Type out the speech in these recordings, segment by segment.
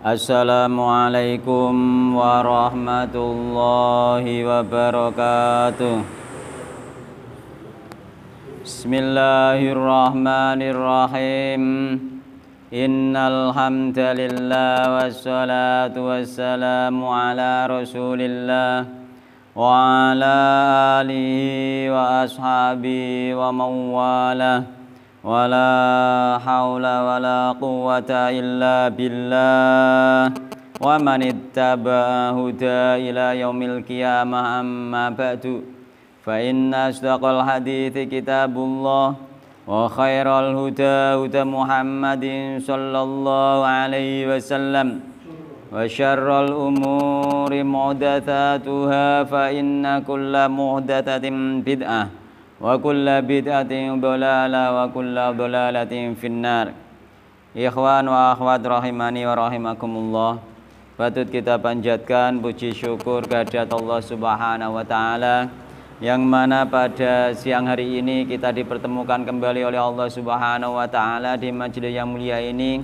Assalamualaikum warahmatullahi wabarakatuh Bismillahirrahmanirrahim Innal hamdalillah wassalatu wassalamu ala Rasulillah wa ala alihi wa ashabihi wa mawalah ولا حول ولا قوة إلا بالله ومن اتبع هدى إلى يوم القيامة أما بعد فإن أصدق الحديث كتاب الله وخير الهدى هدى محمد صلى الله عليه وسلم وشر الأمور محدثاتها فإن كل محدثة بدعة wa وكل bid'atin ضلالة wa ضلالة في finnar Ikhwan wa akhwat rahimani wa rahimakumullah Patut kita panjatkan puji syukur kehadirat Allah subhanahu wa ta'ala Yang mana pada siang hari ini kita dipertemukan kembali oleh Allah subhanahu wa ta'ala Di majelis yang mulia ini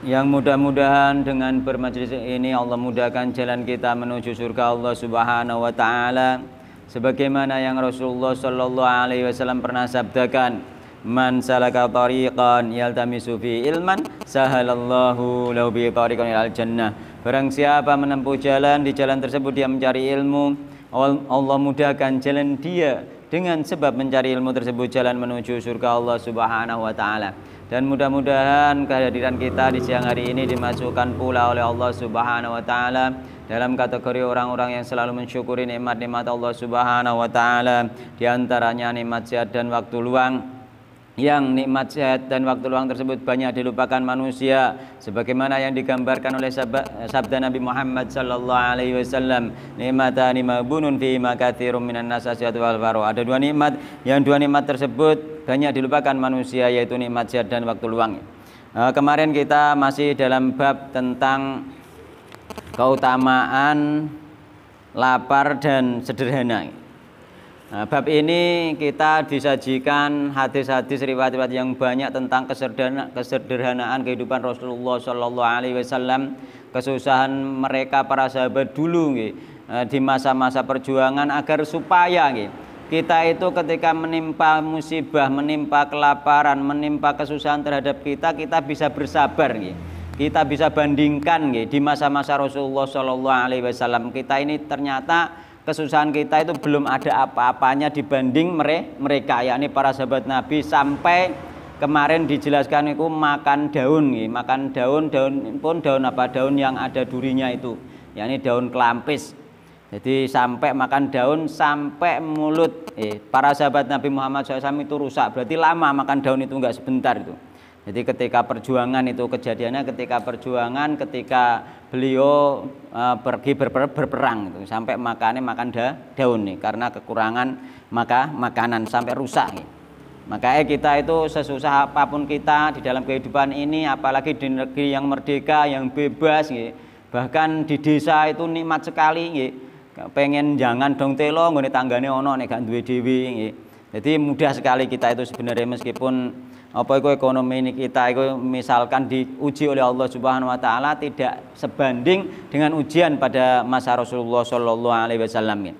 yang mudah-mudahan dengan bermajlis ini Allah mudahkan jalan kita menuju surga Allah Subhanahu wa taala sebagaimana yang Rasulullah sallallahu alaihi wasallam pernah sabdakan man salaka tariqan yaltamisu fi ilman sahalallahu lahu bi tariqan ilal jannah barang siapa menempuh jalan di jalan tersebut dia mencari ilmu Allah mudahkan jalan dia dengan sebab mencari ilmu tersebut jalan menuju surga Allah Subhanahu wa taala dan mudah-mudahan kehadiran kita di siang hari ini dimasukkan pula oleh Allah Subhanahu wa taala dalam kategori orang-orang yang selalu mensyukuri nikmat-nikmat Allah Subhanahu wa taala di antaranya nikmat sehat dan waktu luang yang nikmat sehat dan waktu luang tersebut banyak dilupakan manusia sebagaimana yang digambarkan oleh eh, sabda Nabi Muhammad sallallahu alaihi wasallam nikmatani mabunun fi makatsirum minan nas wal faru ada dua nikmat yang dua nikmat tersebut banyak dilupakan manusia yaitu nikmat sehat dan waktu luang eh, kemarin kita masih dalam bab tentang keutamaan lapar dan sederhana Nah, bab ini kita disajikan hadis-hadis riwayat-riwayat yang banyak tentang kesederhanaan kehidupan Rasulullah Shallallahu Alaihi Wasallam, kesusahan mereka para sahabat dulu gitu, di masa-masa perjuangan agar supaya gitu, kita itu ketika menimpa musibah, menimpa kelaparan, menimpa kesusahan terhadap kita, kita bisa bersabar gitu. Kita bisa bandingkan gitu, di masa-masa Rasulullah Shallallahu Alaihi Wasallam kita ini ternyata kesusahan kita itu belum ada apa-apanya dibanding mereka yakni para sahabat Nabi sampai kemarin dijelaskan itu makan daun nih. makan daun daun pun daun apa daun yang ada durinya itu yakni daun kelampis jadi sampai makan daun sampai mulut eh, para sahabat Nabi Muhammad SAW itu rusak berarti lama makan daun itu enggak sebentar itu jadi ketika perjuangan itu kejadiannya ketika perjuangan ketika beliau eh, pergi berper, berperang gitu, sampai makannya makan da, daun nih karena kekurangan maka makanan sampai rusak nih. Makanya kita itu sesusah apapun kita di dalam kehidupan ini apalagi di negeri yang merdeka, yang bebas nih. Bahkan di desa itu nikmat sekali nih. Pengen jangan dong telo nggone tanggane ono nek gak duwe dewi Jadi mudah sekali kita itu sebenarnya meskipun apa itu ekonomi ini kita itu misalkan diuji oleh Allah Subhanahu wa taala tidak sebanding dengan ujian pada masa Rasulullah sallallahu alaihi wasallam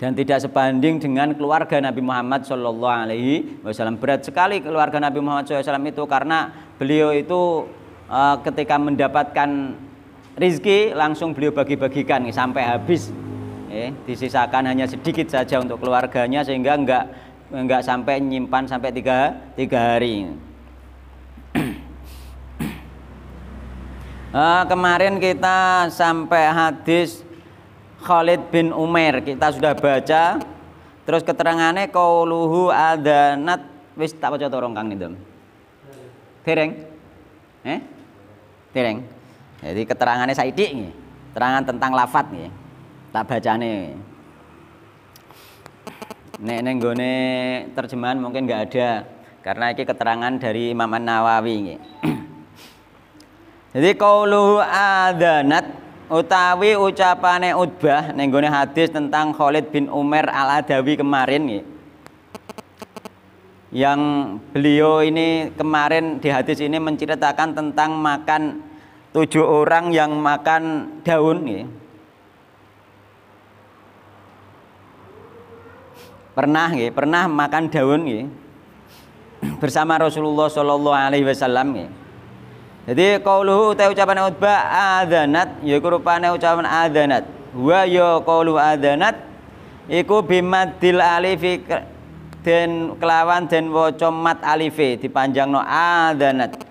dan tidak sebanding dengan keluarga Nabi Muhammad Shallallahu Alaihi Wasallam berat sekali keluarga Nabi Muhammad SAW itu karena beliau itu eh, ketika mendapatkan rizki langsung beliau bagi-bagikan sampai habis eh, disisakan hanya sedikit saja untuk keluarganya sehingga enggak nggak sampai nyimpan sampai tiga, tiga hari. nah, kemarin kita sampai hadis Khalid bin Umar kita sudah baca terus keterangannya kauluhu adanat wis tak baca torong kang nih tereng eh tereng jadi keterangannya saidik nih keterangan tentang lafat nih tak nih Nek neng gone terjemahan mungkin nggak ada karena ini keterangan dari Imam Nawawi ini. Jadi kaulu adanat utawi ucapane Utbah neng gone hadis tentang Khalid bin Umar al Adawi kemarin ini. Yang beliau ini kemarin di hadis ini menceritakan tentang makan tujuh orang yang makan daun nih pernah nggih, pernah makan daun nggih bersama Rasulullah sallallahu alaihi wasallam nggih. Jadi qauluhu ta ucapan Utba adzanat yaiku rupane ucapan adzanat. Wa ya qaulu adzanat iku bimadil alifi den kelawan den waca mat alife dipanjangno adzanat.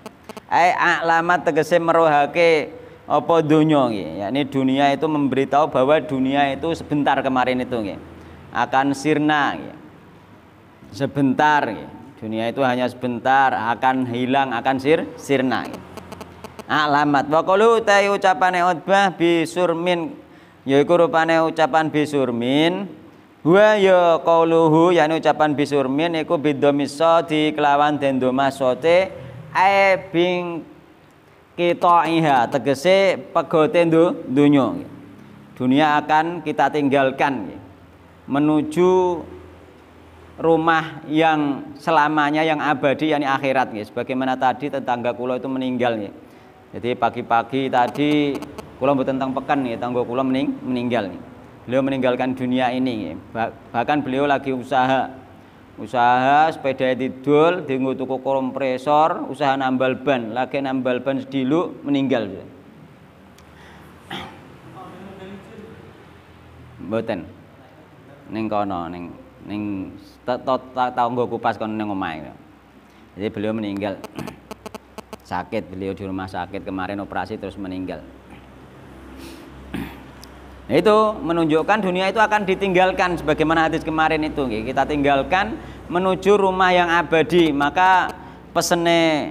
Ai alamat tegese merohake apa dunia nggih. Yakni dunia itu memberitahu bahwa dunia itu sebentar kemarin itu nggih akan sirna ya. sebentar ya. dunia itu hanya sebentar akan hilang akan sir sirna ya. alamat wakulu tayu ucapane utbah bisurmin yaitu rupane ucapan bisurmin wa ya qauluhu yani ucapan bisurmin iku bidomiso di kelawan den doma sote ae bing kitaiha tegese pegote dunyo dunia akan kita tinggalkan menuju rumah yang selamanya yang abadi yakni akhirat nggih. Sebagaimana tadi tetangga kula itu meninggal nggih. Jadi pagi-pagi tadi kula mboten pekan nggih, tetangga kula mening meninggal nih Beliau meninggalkan dunia ini nih. Bahkan beliau lagi usaha usaha sepeda didol di tuku kompresor usaha nambal ban lagi nambal ban sedilu meninggal Boten ning kono ning ning tanggo kupas kono ning omahe. Jadi beliau meninggal sakit, beliau di rumah sakit kemarin operasi terus meninggal. Nah, itu menunjukkan dunia itu akan ditinggalkan sebagaimana hadis kemarin itu kita tinggalkan menuju rumah yang abadi maka pesene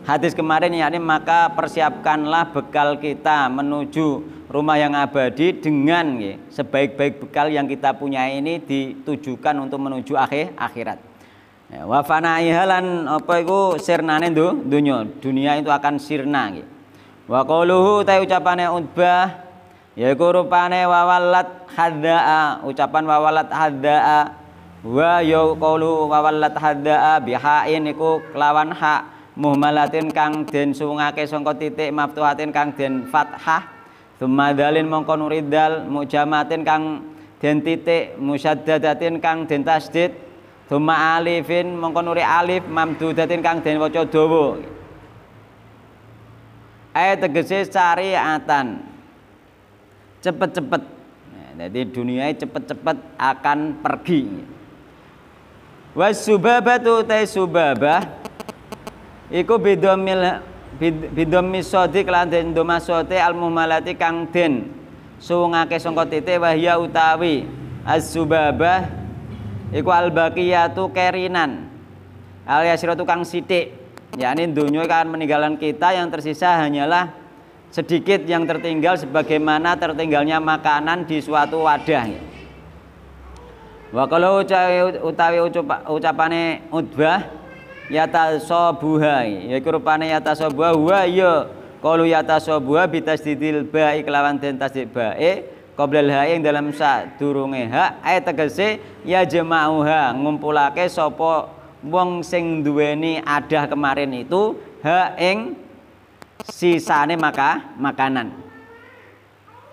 Hadis kemarin yakni maka persiapkanlah bekal kita menuju rumah yang abadi dengan ya, sebaik-baik bekal yang kita punya ini ditujukan untuk menuju akhir akhirat. Ya, wa fanaihalan apa iku sirnane ndu dunya. Dunia itu akan sirna nggih. Wa qaluhu ta ucapane Utbah yaiku rupane wawalat hadaa ucapan wawalat hadaa wa yaqulu qaulu wawalat hadaa bihain iku kelawan hak muhmalatin kang den sungake sangka titik maftuhatin kang den fathah dumadalin mongko nuridal mujamatin kang den titik musaddadatin kang den tasdid duma alifin mongko nuri alif mamdudatin kang den waca dawa Ayat tegese atan cepet-cepet jadi nah, dunia cepet-cepet akan pergi wasubabatu tay subabah iku bidomil bidomi sodi kelan den domasote al mumalati kang den sungake sangka wahya utawi az subabah iku al baqiyatu kerinan al tu kang sidik yakni dunia akan meninggalan kita yang tersisa hanyalah sedikit yang tertinggal sebagaimana tertinggalnya makanan di suatu wadah wa kalau utawi ucapane udbah yata sobuha yaiku rupane yata sobuha wa ya qalu yata sobuha bitasdidil ba'i kelawan den tasdid ba'i qoblal ha yang dalam sadurunge ha ay tegese ya jemauha, ngumpulake sopo wong sing duweni adah kemarin itu ha ing sisane maka makanan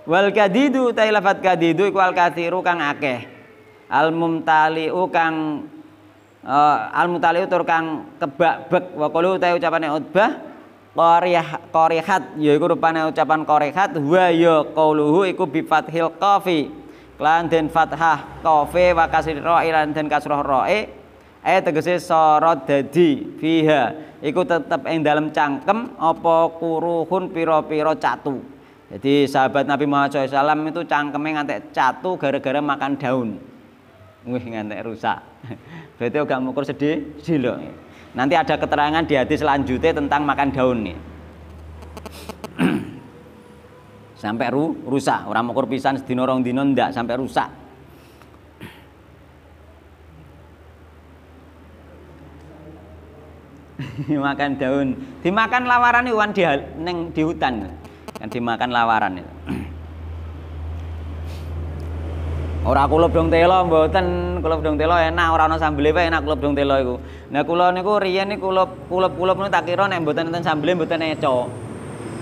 wal kadidu ta lafat kadidu iku al kathiru kang akeh al mumtaliu kang Eh, al mutali tur kang kebak-bek wa qalu ta ucapane utbah qariyah qarihat yaiku rupane ucapan qarihat wa ya iku bi hil qafi klan den fathah qafi wa kasri ra lan den kasroh rae eh tegese sorot dadi fiha iku tetep ing dalam cangkem apa kuruhun pira-pira catu jadi sahabat Nabi Muhammad SAW itu cangkemnya ngantek catu gara-gara makan daun wih ngantek rusak. Berarti gak mukur sedih, silok. Nanti ada keterangan di hadis selanjutnya tentang makan daun nih. sampai ru, rusak, orang mukur pisan sedino rong dino ndak sampai rusak. dimakan daun, dimakan lawaran iwan di neng di hutan. Kan dimakan lawaran itu. Ora kulup dong telo mboten, kulup dong telo enak, ora ana sambele wae enak kulup dong telo iku. Nah kula niku riyen niku kulup kulup-kulup niku tak kira nek mboten enten sambele mboten eco.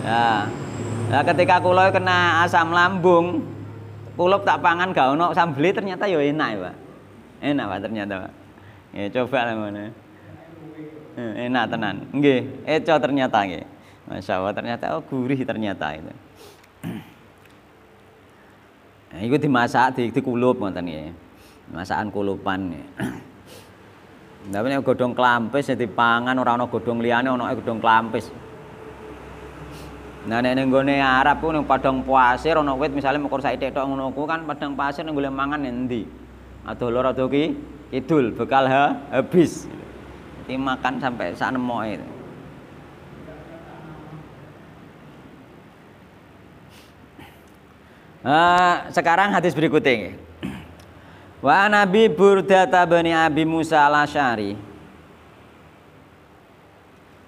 Ya. Nah, ketika kula kena asam lambung, kulup tak pangan gak ono sambele ternyata yo ya enak, ya, Pak. Enak, Pak, ternyata, Pak. Ya coba lah mana. Eh, enak tenan. Nggih, eco ternyata nggih. Masya Allah ternyata oh gurih ternyata itu. Nah, iku dimasak di kulup, ngoten ya. Masakan kulupan. Tapi nek godhong klampis ya dipangan ora ana liane, orang ana godhong klampis. Nah nek ning gone Arab pun, ning padang pasir ana misalnya mau kursai saithik tok ngono ku kan padang pasir ning golek mangan endi? Adoh lor adoh ki Idul bekal ha, habis. Dimakan sampai sak nemoke. Uh, sekarang hadis berikutnya. Wa Nabi Burdata bani Abi Musa al Ashari.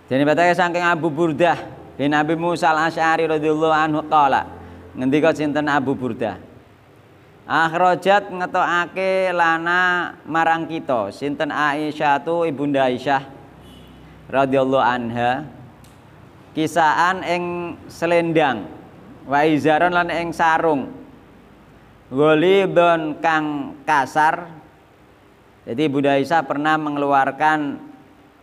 Jadi batanya saking Abu Burdah bin Abi Musa al Ashari radhiyallahu anhu kala kau sinten Abu Burdah. Akhrajat ngetokake lana marang kita sinten Aisyah tu ibunda Aisyah radhiyallahu anha kisaan ing selendang wa izaron lan ing sarung ghalidon kang kasar jadi Bunda Isa pernah mengeluarkan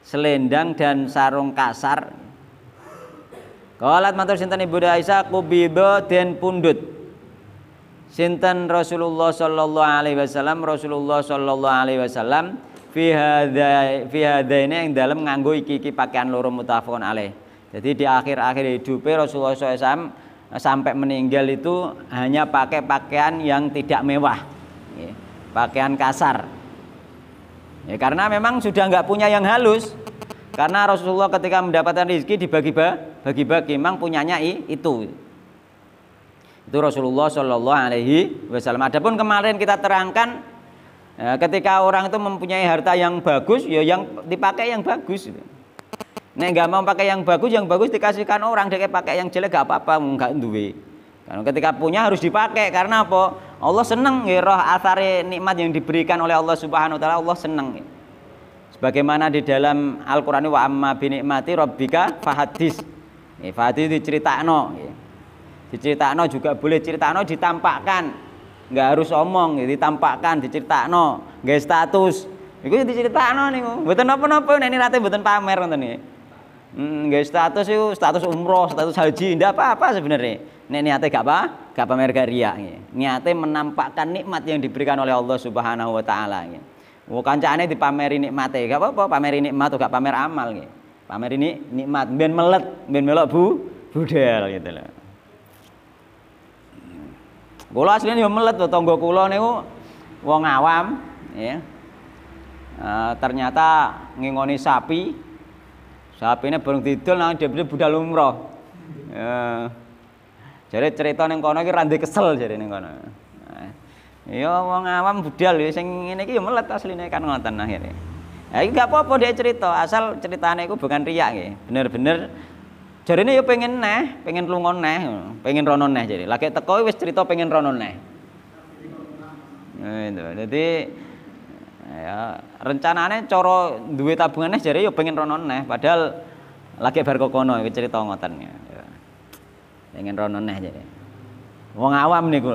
selendang dan sarung kasar kalau matur sinten Ibu Isa kubido den pundut sinten Rasulullah Shallallahu alaihi wasallam Rasulullah Shallallahu alaihi wasallam fi hadza ini yang dalam nganggu iki-iki pakaian loro mutafon alaih jadi di akhir-akhir hidupnya Rasulullah SAW sampai meninggal itu hanya pakai pakaian yang tidak mewah, iya, pakaian kasar. Ya, karena memang sudah nggak punya yang halus, karena Rasulullah ketika mendapatkan rezeki dibagi-bagi, bagi-bagi memang punyanya itu. Itu Rasulullah Shallallahu Alaihi Wasallam. Adapun kemarin kita terangkan ya, ketika orang itu mempunyai harta yang bagus, ya yang dipakai yang bagus. Gitu Nek nggak mau pakai yang bagus, yang bagus dikasihkan orang. Dia pakai yang jelek gak apa-apa, nggak duwe. Karena ketika punya harus dipakai karena apa? Allah seneng ya roh asare nikmat yang diberikan oleh Allah Subhanahu wa taala Allah seneng. Sebagaimana di dalam Al-Qur'an wa amma bi nikmati rabbika fahadis. Ini ya, fahadis diceritakno ya. Diceritakno juga boleh ceritakno ditampakkan. nggak harus omong, ya, ditampakkan, diceritakno, nggak status. Iku diceritakno niku. Mboten napa-napa nek nirate mboten pamer ngoten niki. Hmm, status itu status umroh, status haji, ndak apa-apa sebenarnya. Nek niatnya gak apa, gak pamer garia. Gitu. Niatnya menampakkan nikmat yang diberikan oleh Allah Subhanahu Wa Taala. Bukan cahane dipameri nikmatnya, gak apa-apa. Pameri nikmat tuh gak pamer amal. Gitu. Pamer ini nikmat, ben melet, ben melok bu, budel gitu loh. Kulo aslinya yang melet tuh tonggo kulo u wong awam ya. E, ternyata ngingoni sapi ini burung tidur nang dibeli budal umroh. Ya. Jadi cerita neng kono iki rande kesel jadi neng kono. Yo, ya, wong awam budal ya sing ini kiyo ya melet asline kan ngoten akhire. Ya gak apa-apa dia cerita, asal ceritane itu bukan riak nggih. Bener-bener jarine yo ya pengen neh, pengen lungon neh, pengen ronon neh jadi. laki teko wis cerita pengen ronon neh. Nah, itu. Jadi ya rencanane cara duwe tabungane jare yo ya pengen Ronon neh padahal lagi bar kono ya, iki cerita ngoten ya. ya pengen rono neh jare wong awam nih niku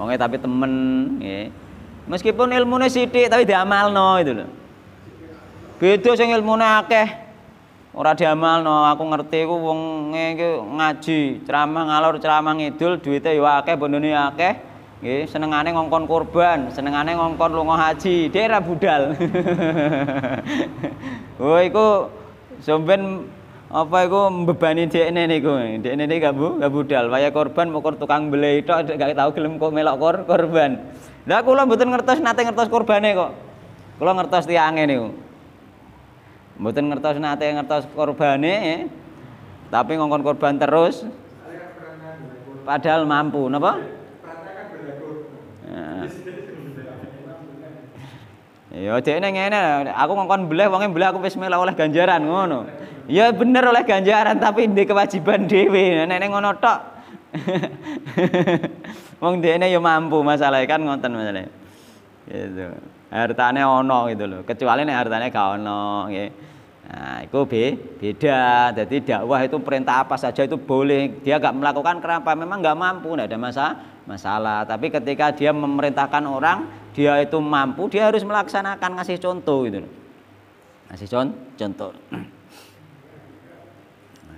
wonge tapi temen nggih meskipun ilmune sithik tapi no itu lho beda sing ilmune akeh ora no aku ngerti ku wong gue ngaji ceramah ngalor ceramah ngidul duitnya yo akeh bondone akeh Nggih, senengane ngongkon kurban, senengane ngongkon lunga haji, dhek budal. oh, iku sampean apa iku mbebani dhekne niku. Dhekne niku gak bu, gak budal, waya korban mokor tukang beleh tok gak tau gelem kok melok kor, korban. Lah kula mboten ngertos nate ngertos korbane kok. Kula ngertos tiange niku. Mboten ngertos nate ngertos korbane, eh. tapi ngongkon korban terus. Padahal mampu, napa? Ya ini ngene, aku ngongkon belah wonge belah aku wis oleh ganjaran ngono. Ya bener oleh ganjaran tapi ini kewajiban Dewi. Nenek ngono tok. Wong ini ya mampu masalahnya kan ngonten masalahnya. Gitu. Hartanya ono gitu loh. Kecuali nek hartanya gak ono Gitu. Nah, itu be, beda. Jadi dakwah itu perintah apa saja itu boleh. Dia gak melakukan kenapa? Memang gak mampu, nggak ada masa masalah. Tapi ketika dia memerintahkan orang dia itu mampu, dia harus melaksanakan ngasih contoh gitu Ngasih con contoh. Nah,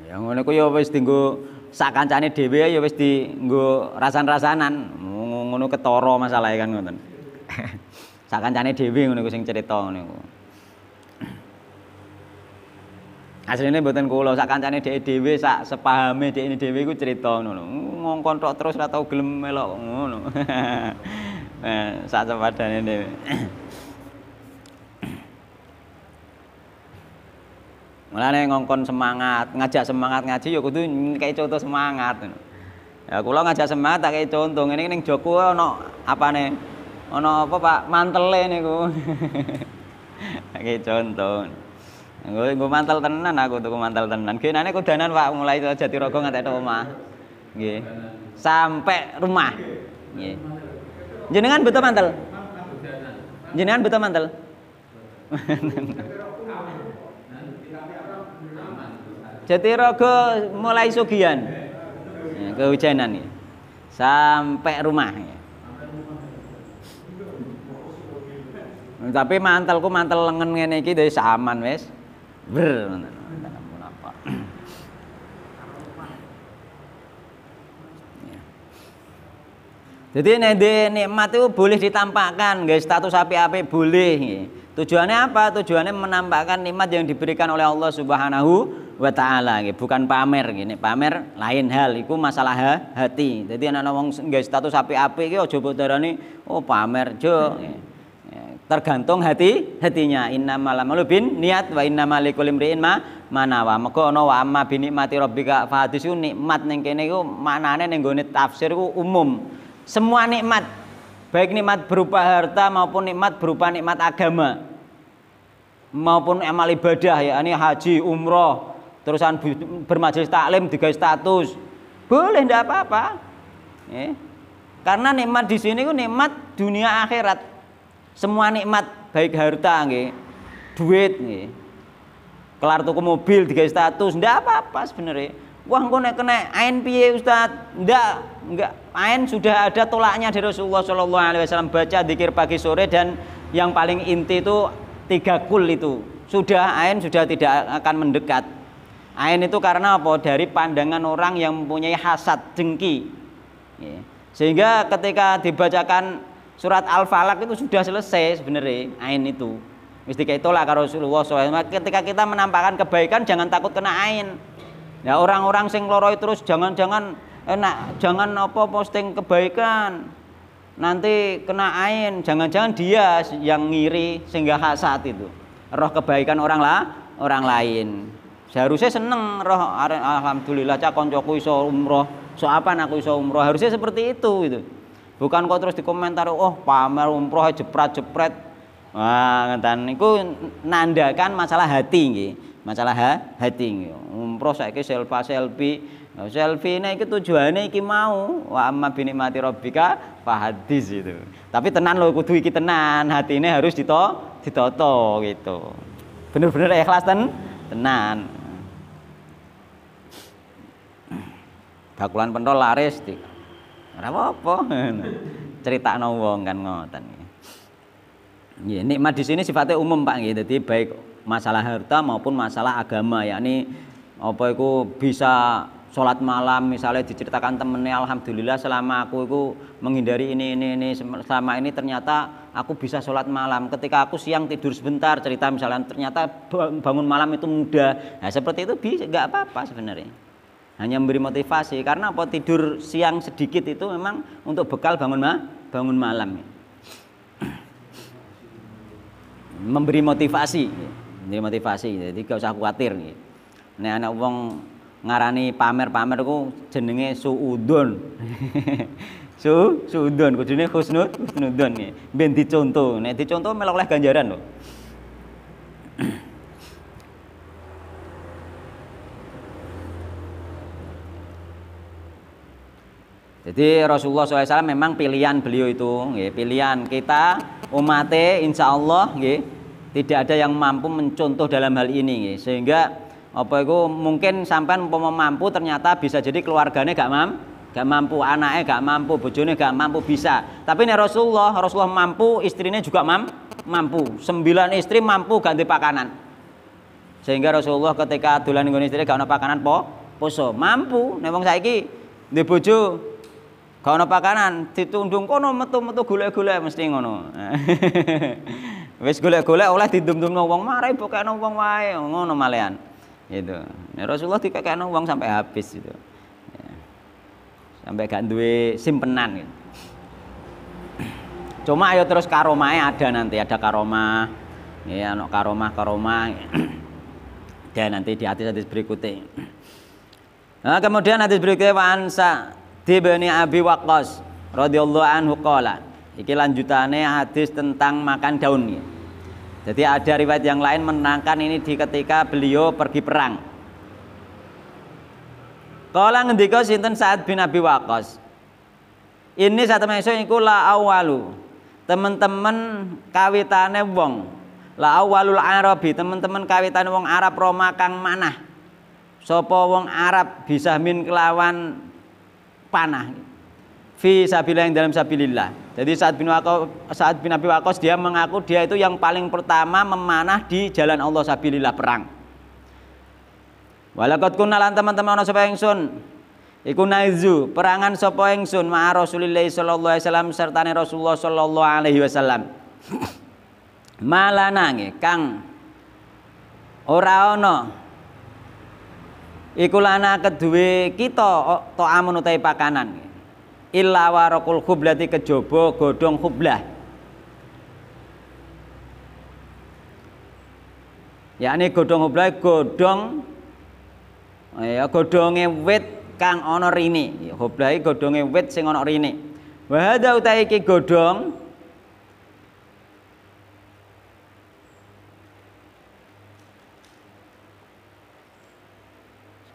yang ngono ku ya wis dienggo sak kancane dhewe ya wis dienggo rasan-rasanan. Ngono ketara masalah kan ngoten. sak kancane dhewe ngono ku sing cerita ngono ku. Asline mboten kula sak kancane dhek dhewe sak sepahame dhek dhewe ku cerita ngono. Ngongkon terus ora tau gelem melok ngono. eh, sepadan ini mulai Mulane ngongkon semangat, ngajak semangat ngaji ya kudu kayak contoh semangat. Ya kula ngajak semangat tak kayak contoh ini ning Joko apa nih, Ana apa Pak? nih ku kayak contoh. Gue gue mantel tenan aku tuh mantel tenan. Genane kudanan Pak mulai Jatirogo ngatek rumah, gini Sampai rumah. Nggih. Jenengan butuh mantel? Jenengan butuh mantel? Jadi rogo mulai sugian ya, kehujanan ya. sampai rumah ya. Tapi mantelku mantel lengan ngene iki dari saman wes. Ber. Jadi nanti nikmat itu boleh ditampakkan, guys. Status api-api boleh. Tujuannya apa? Tujuannya menampakkan nikmat yang diberikan oleh Allah Subhanahu wa taala bukan pamer gini. Pamer lain hal, itu masalah hati. Jadi anak-anak wong guys status api-api iki aja mbok darani oh pamer, Jo. Iya. Ya, tergantung hati hatinya inna malam bin niat wa inna malikul imriin ma manawa mego ana wa amma binikmati rabbika fa nikmat ning kene iku maknane ning tafsir ku umum semua nikmat, baik nikmat berupa harta maupun nikmat berupa nikmat agama maupun amal ibadah ya ini haji, umroh, terusan bermajelis taklim tiga status. Boleh tidak apa-apa. Ya. Karena nikmat di sini nikmat dunia akhirat. Semua nikmat baik harta nggih, duit nggih. Kelar tuku mobil tiga status, ndak apa-apa sebenarnya. Wah, engko naik kena ANPI ustad ndak, enggak Ain sudah ada tolaknya dari Rasulullah Shallallahu Alaihi Wasallam baca dikir pagi sore dan yang paling inti itu tiga kul itu sudah ain sudah tidak akan mendekat. Ain itu karena apa? Dari pandangan orang yang mempunyai hasad dengki. Iya. Sehingga ketika dibacakan surat al falak itu sudah selesai sebenarnya ain itu. Mesti kayak itulah kalau Rasulullah SAW. Ketika kita menampakkan kebaikan jangan takut kena ain. Ya orang-orang sing loroi terus jangan-jangan enak jangan apa posting kebaikan nanti kena ain jangan-jangan dia yang ngiri sehingga saat itu roh kebaikan orang lah orang lain seharusnya seneng roh alhamdulillah cak koncoku iso umroh so apa aku iso umroh harusnya seperti itu gitu bukan kok terus dikomentar oh pamer umroh jepret jepret wah dan itu nandakan masalah hati nih, masalah ha, hati nggih umroh ke selfie selfie Nah, selfie iki tujuane iki mau wa amma mati nikmati fa hadis itu. Tapi tenan lho kudu iki tenan, hati ini harus dito ditoto gitu. Bener-bener ikhlas ten tenan. Bakulan pentol laris di. Ora apa-apa. Critakno wong kan ngoten. Ya, nikmat di sini sifatnya umum Pak gitu jadi baik masalah harta maupun masalah agama yakni apa itu bisa sholat malam misalnya diceritakan temennya alhamdulillah selama aku itu menghindari ini ini ini selama ini ternyata aku bisa sholat malam ketika aku siang tidur sebentar cerita misalnya ternyata bangun malam itu mudah nah seperti itu bisa nggak apa-apa sebenarnya hanya memberi motivasi karena apa tidur siang sedikit itu memang untuk bekal bangun ma bangun malam memberi motivasi memberi motivasi jadi gak usah khawatir nih anak uang ngarani pamer-pamer ku jenenge suudon. Su suudon kudune husnud nudun ya. Ben contoh nek dicontoh melok oleh ganjaran lho. Jadi Rasulullah SAW memang pilihan beliau itu, ya, pilihan kita umatnya insya Allah ya, tidak ada yang mampu mencontoh dalam hal ini, ya. sehingga apa itu mungkin sampai umpama mampu ternyata bisa jadi keluarganya gak mam gak mampu anaknya gak mampu bojone gak mampu bisa tapi nih Rasulullah Rasulullah mampu istrinya juga mam mampu sembilan istri mampu ganti pakanan sehingga Rasulullah ketika dolan nggon istri gak ono pakanan po poso mampu nek wong saiki di bojo gak ono pakanan ditundung kono metu-metu golek-golek mesti ngono wis golek-golek oleh ditundung dumno wong marai bukan wong wae ngono malean itu Nah, ya, Rasulullah kan uang sampai habis gitu. Ya. Sampai gak duwe simpenan gitu. Cuma ayo ya terus karomahnya ada nanti, ada karomah. Ya, anak karomah, karomah. Dan nanti di hadis-hadis berikutnya. Nah, kemudian hadis berikutnya wa ansa tibni Abi Wakos radhiyallahu anhu qala. Iki lanjutannya hadis tentang makan daun. Gitu. Jadi ada riwayat yang lain menangkan ini di ketika beliau pergi perang. Kala ngendika sinten Sa'ad bin Abi Waqqas. Ini satu meso iku la awalu. Teman-teman kawitane wong. La awalul Arabi, teman-teman kawitane wong Arab Roma kang manah. Sopo wong Arab bisa min kelawan panah fi sabilillah yang dalam sabilillah. Jadi saat bin Waqqas saat bin Abi Waqqas dia mengaku dia itu yang paling pertama memanah di jalan Allah sabilillah perang. Walakat kunalan teman-teman ono sapa ingsun. Iku naizu perangan sapa ingsun ma Rasulillah sallallahu alaihi wasallam serta Rasulullah sallallahu alaihi wasallam. Malanange kang ora ono iku lana kedue kita to amun utai pakanan illa warokul khublati kejaba godhong khublah yakni godong khublah godong, ya godhonge wit kang ana ini khublah iki wit sing ana ini. wa hadza utahe godong.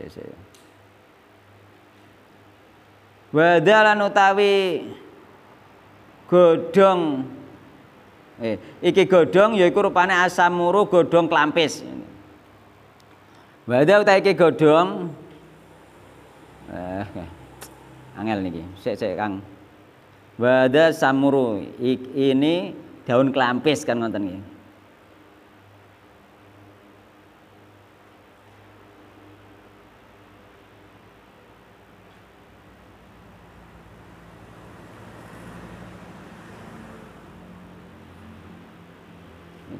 saya wadalan utawi godong eh, iki godong yaiku rupane asam muru godong klampis wadah utawi iki eh, eh, angel niki sik sik Kang wadah samuru ini daun klampis kan ngoten nih.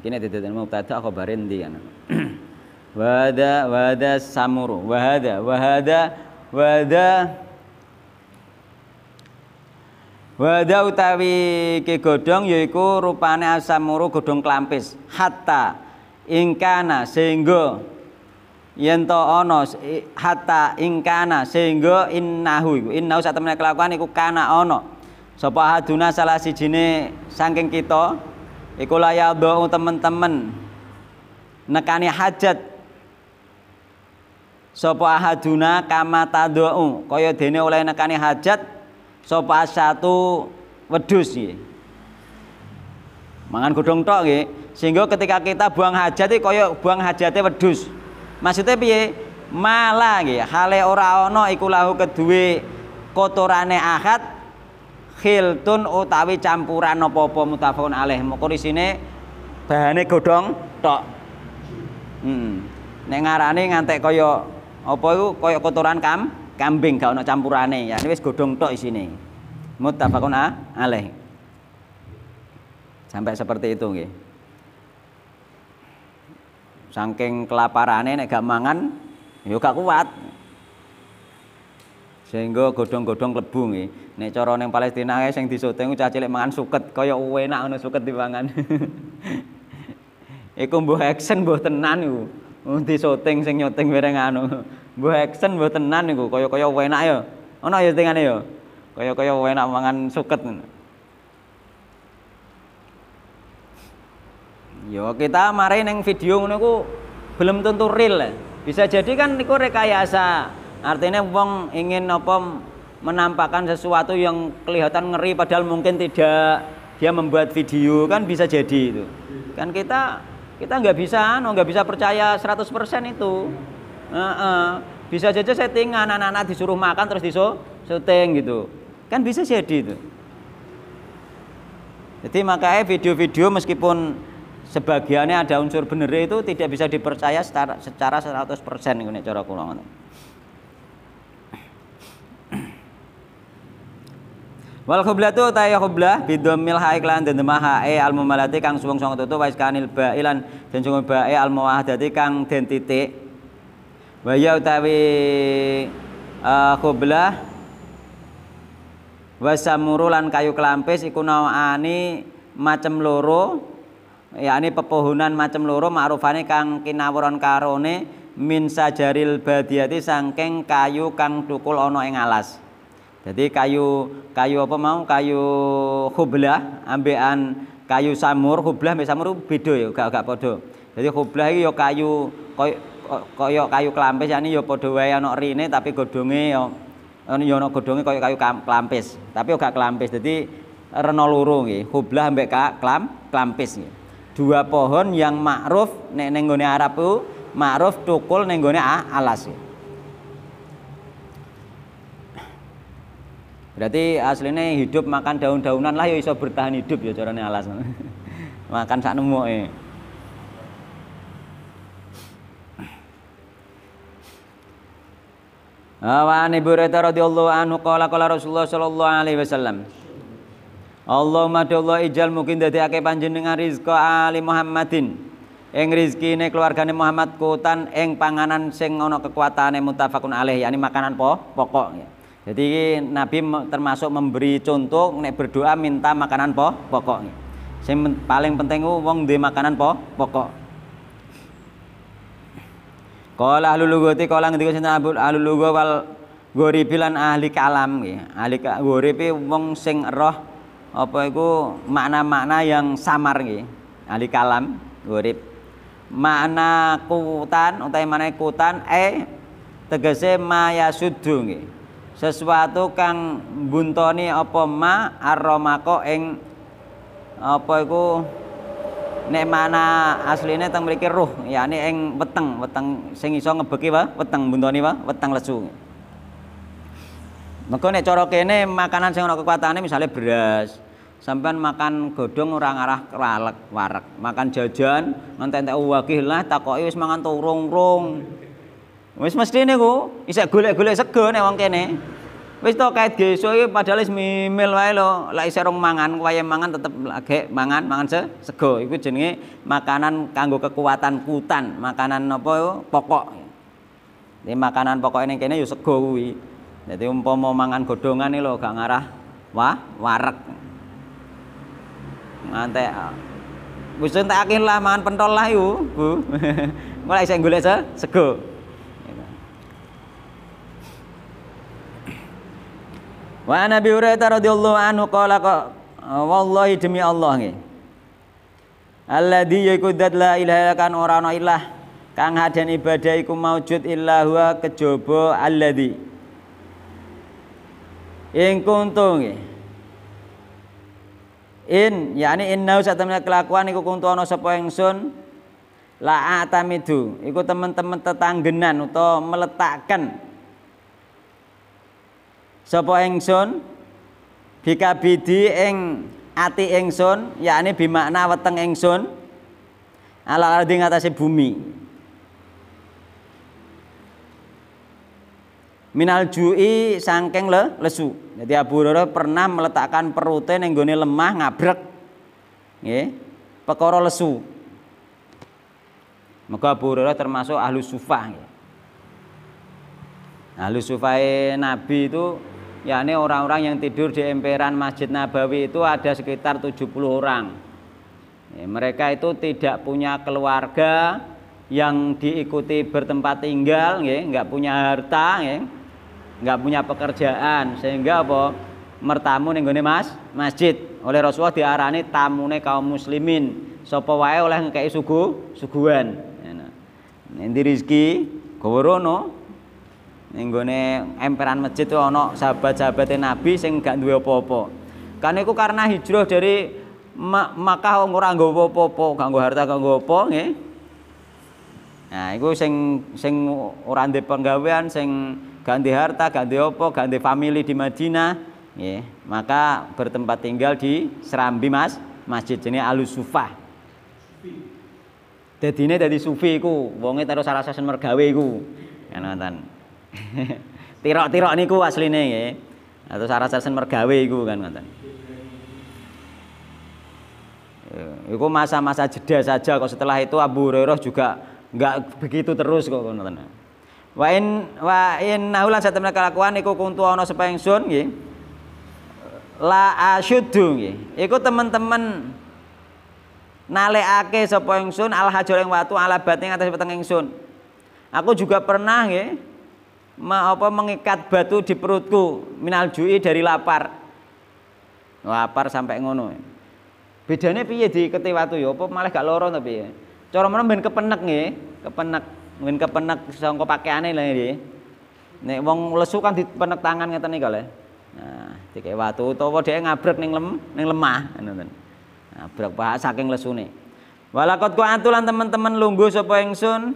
kini tidak tata aku di ana wada wada samuru wada wada wada Wada utawi ke godong yaitu rupane asamuru godong klampis hatta ingkana sehingga yento onos hatta ingkana sehingga innahu innahu saat satemene kelakuan iku kana ono sapa haduna salah jine saking kita Iku layadau teman-teman nekani hajat sapa ahaduna kama tadau kaya dene oleh nekani hajat sapa satu wedus nggih mangan godhong tok nggih sehingga ketika kita buang hajat iki kaya buang hajatnya wedus maksudnya piye malah nggih hale ora ana iku lahu keduwe kotorane ahad khiltun utawi campuran napa-apa mutafaqun alaih. Moko sini bahane godhong tok. Hmm. Nek ngarani ngantek kaya apa iku kaya kotoran kam kambing gak ono campurane ya. Ini wis godhong tok isine. a, alaih. Sampai seperti itu nggih. Saking kelaparane nek gak mangan ya gak kuat. Sehingga godhong-godhong klebu nggih. Nek cara ning Palestina ae sing disoting cah cilik mangan suket kaya enak ngono suket dipangan. Iku mbuh action mbuh tenan iku. di syuting sing nyuting bareng anu. Mbuh action mbuh tenan iku kaya-kaya enak ya. Ana ya tingane ya. Kaya-kaya enak mangan suket. Yo kita mari neng video ngono belum tentu real. Bisa jadi kan niku rekayasa Artinya wong ingin apa menampakkan sesuatu yang kelihatan ngeri padahal mungkin tidak dia membuat video kan bisa jadi itu. Kan kita kita nggak bisa anu, nggak bisa percaya 100% itu. uh -uh. Bisa saja settingan anak-anak disuruh makan terus disuruh syuting gitu. Kan bisa jadi itu. Jadi makanya video-video meskipun sebagiannya ada unsur bener itu tidak bisa dipercaya secara secara 100% ini cara kulangan. Wal qiblatu ta ya qiblah bidomil ha iklan den demaha e al mumalati kang suwung sanga tutu wais kanil ba'ilan den sungguh bae al muwahadati kang den titik. Wa ya utawi qiblah eh, wasamuru kayu kelampis iku ani macem loro ini pepohonan macem loro ma'rufane kang kinawuran karone min sajaril badiyati sangkeng kayu kang tukul ono ing alas. Jadi kayu kayu apa mau kayu hublah ambean kayu samur hublah ambek samur beda ya gak gak padha. Jadi hublah iki ya kayu koyo koyo kayu klampis yani ya padha wae ana rine tapi godhonge ya ana ya ana godhonge kayu klampis tapi ya gak klampis. Jadi rena loro nggih hublah ambek klam klampis nggih. Dua pohon yang makruf nek ning gone Arab ku ma'ruf tukul ning gone alas Berarti aslinya hidup makan daun-daunan lah ya bisa bertahan hidup ya caranya alasan. makan sak ya. Wa an Ibu Reta radhiyallahu anhu qala qala Rasulullah sallallahu alaihi wasallam. Allahumma dalla ijal mungkin dadekake panjenengan rizqa ali Muhammadin. Ing rizkine keluargane Muhammad kutan ing panganan sing ana kekuatane mutafakun alaih yakni makanan po, pokok ya. Jadi Nabi termasuk memberi contoh nek berdoa minta makanan po, pokok. Sing paling penting wong duwe makanan po, pokok. Qala ahlul lugati qala ngendika sinten ahlul lugo wal ghoribi lan ahli kalam nggih. Ahli ghoribi wong sing roh apa iku makna-makna yang samar nggih. Ahli kalam ghorib. Makna kutan utawa makna kutan e tegese mayasudu nggih sesuatu kang buntoni apa ma aromako ing apa iku nek mana asline teng mriki ruh yakni ing weteng weteng sing iso ngebeki wae weteng buntoni wae weteng lesu Maka nek cara kene makanan sing ana kekuatane misalnya beras, sampean makan godhong ora ngarah kralek warek, makan jajan nonton entek wagih lah takoki wis mangan turung-rung. Wis mesti niku isek golek-golek sego nek wong kene. Wis to kait geso iki padahal wis mimil wae lho. Lek rong mangan, wayah mangan tetep lagi mangan, mangan se sego. Iku jenenge makanan kanggo kekuatan kutan, makanan apa pokok. ini makanan pokoknya ini kene ya sego kuwi. Jadi umpama mangan godhongan iki lho gak ngarah wah warek. Ngantek ah. wis entekake lah mangan pentol lah iku, Bu. Mulai saya golek se sego. Wa Nabi Hurairah radhiyallahu anhu qala wallahi demi Allah nggih. Alladzi yaiku zat la ilaha kan ora ana ilah kang hadan ibadah iku maujud illa huwa kejaba alladzi. Ing kuntu nggih. In yakni innau satamna kelakuan iku kuntu ana sapa ingsun la'atamidu iku teman-teman tetanggenan utawa meletakkan sapa ingsun bikabidi ing ati ingsun yakni bimakna weteng ingsun ala ardi ngatasé bumi minal jui sangking le, lesu jadi Abu Hurairah pernah meletakkan perutnya yang goni lemah ngabrek ya, pekoro lesu maka Abu Hurairah termasuk ahlu sufah ya. ahlu sufahe nabi itu yakni orang-orang yang tidur di emperan Masjid Nabawi itu ada sekitar 70 orang. Ya, mereka itu tidak punya keluarga yang diikuti bertempat tinggal, ya, nggak punya harta, ya, nggak punya pekerjaan, sehingga apa? Mertamu nih mas, masjid. Oleh Rasulullah diarani tamune kaum muslimin. Sopo wae oleh ngekei sugu, suguan, ya, Nanti rizki, goworono, ning gone emperan masjid tuh ono sahabat sahabatnya Nabi sing gak duwe apa-apa. Kan karena hijrah dari ma maka orang nggawa apa-apa, gak harta, gak nggawa apa ya. Nah, itu sing sing ora ndek penggawean, sing ganti harta, ganti ndek apa, gak family di Madinah, ya. Maka bertempat tinggal di Serambi Mas, masjid jenenge Alusufah. Dadine dari sufi iku, wonge terus rasa mergawe ku, Kan ngoten. Tirok-tirok niku asline nggih. Atau nah, sarah-sarsen mergawe iku kan ngoten. Eh, iku masa-masa jeda saja kok setelah itu Abu Hurairah juga nggak begitu terus kok ngoten. Wa in wa in naulan kelakuan iku kuntu ana sapa ingsun nggih. La asyuddu nggih. Iku teman-teman nalekake sapa ingsun al hajar ing watu ala batin atas peteng ingsun. Aku juga pernah nggih ma apa mengikat batu di perutku minal jui dari lapar lapar sampai ngono bedanya piye di ketiwatu ya apa malah gak lorong tapi ya cara mana ben kepenek nggih kepenek ben kepenek sangko pakaiane lho nggih nih wong lesu kan penek tangan ngeten nih lho nah dikek watu utawa dia ngabrek neng lem neng lemah ngoten ngabrek pak saking nih walakot ku atulan teman-teman lungguh sapa ingsun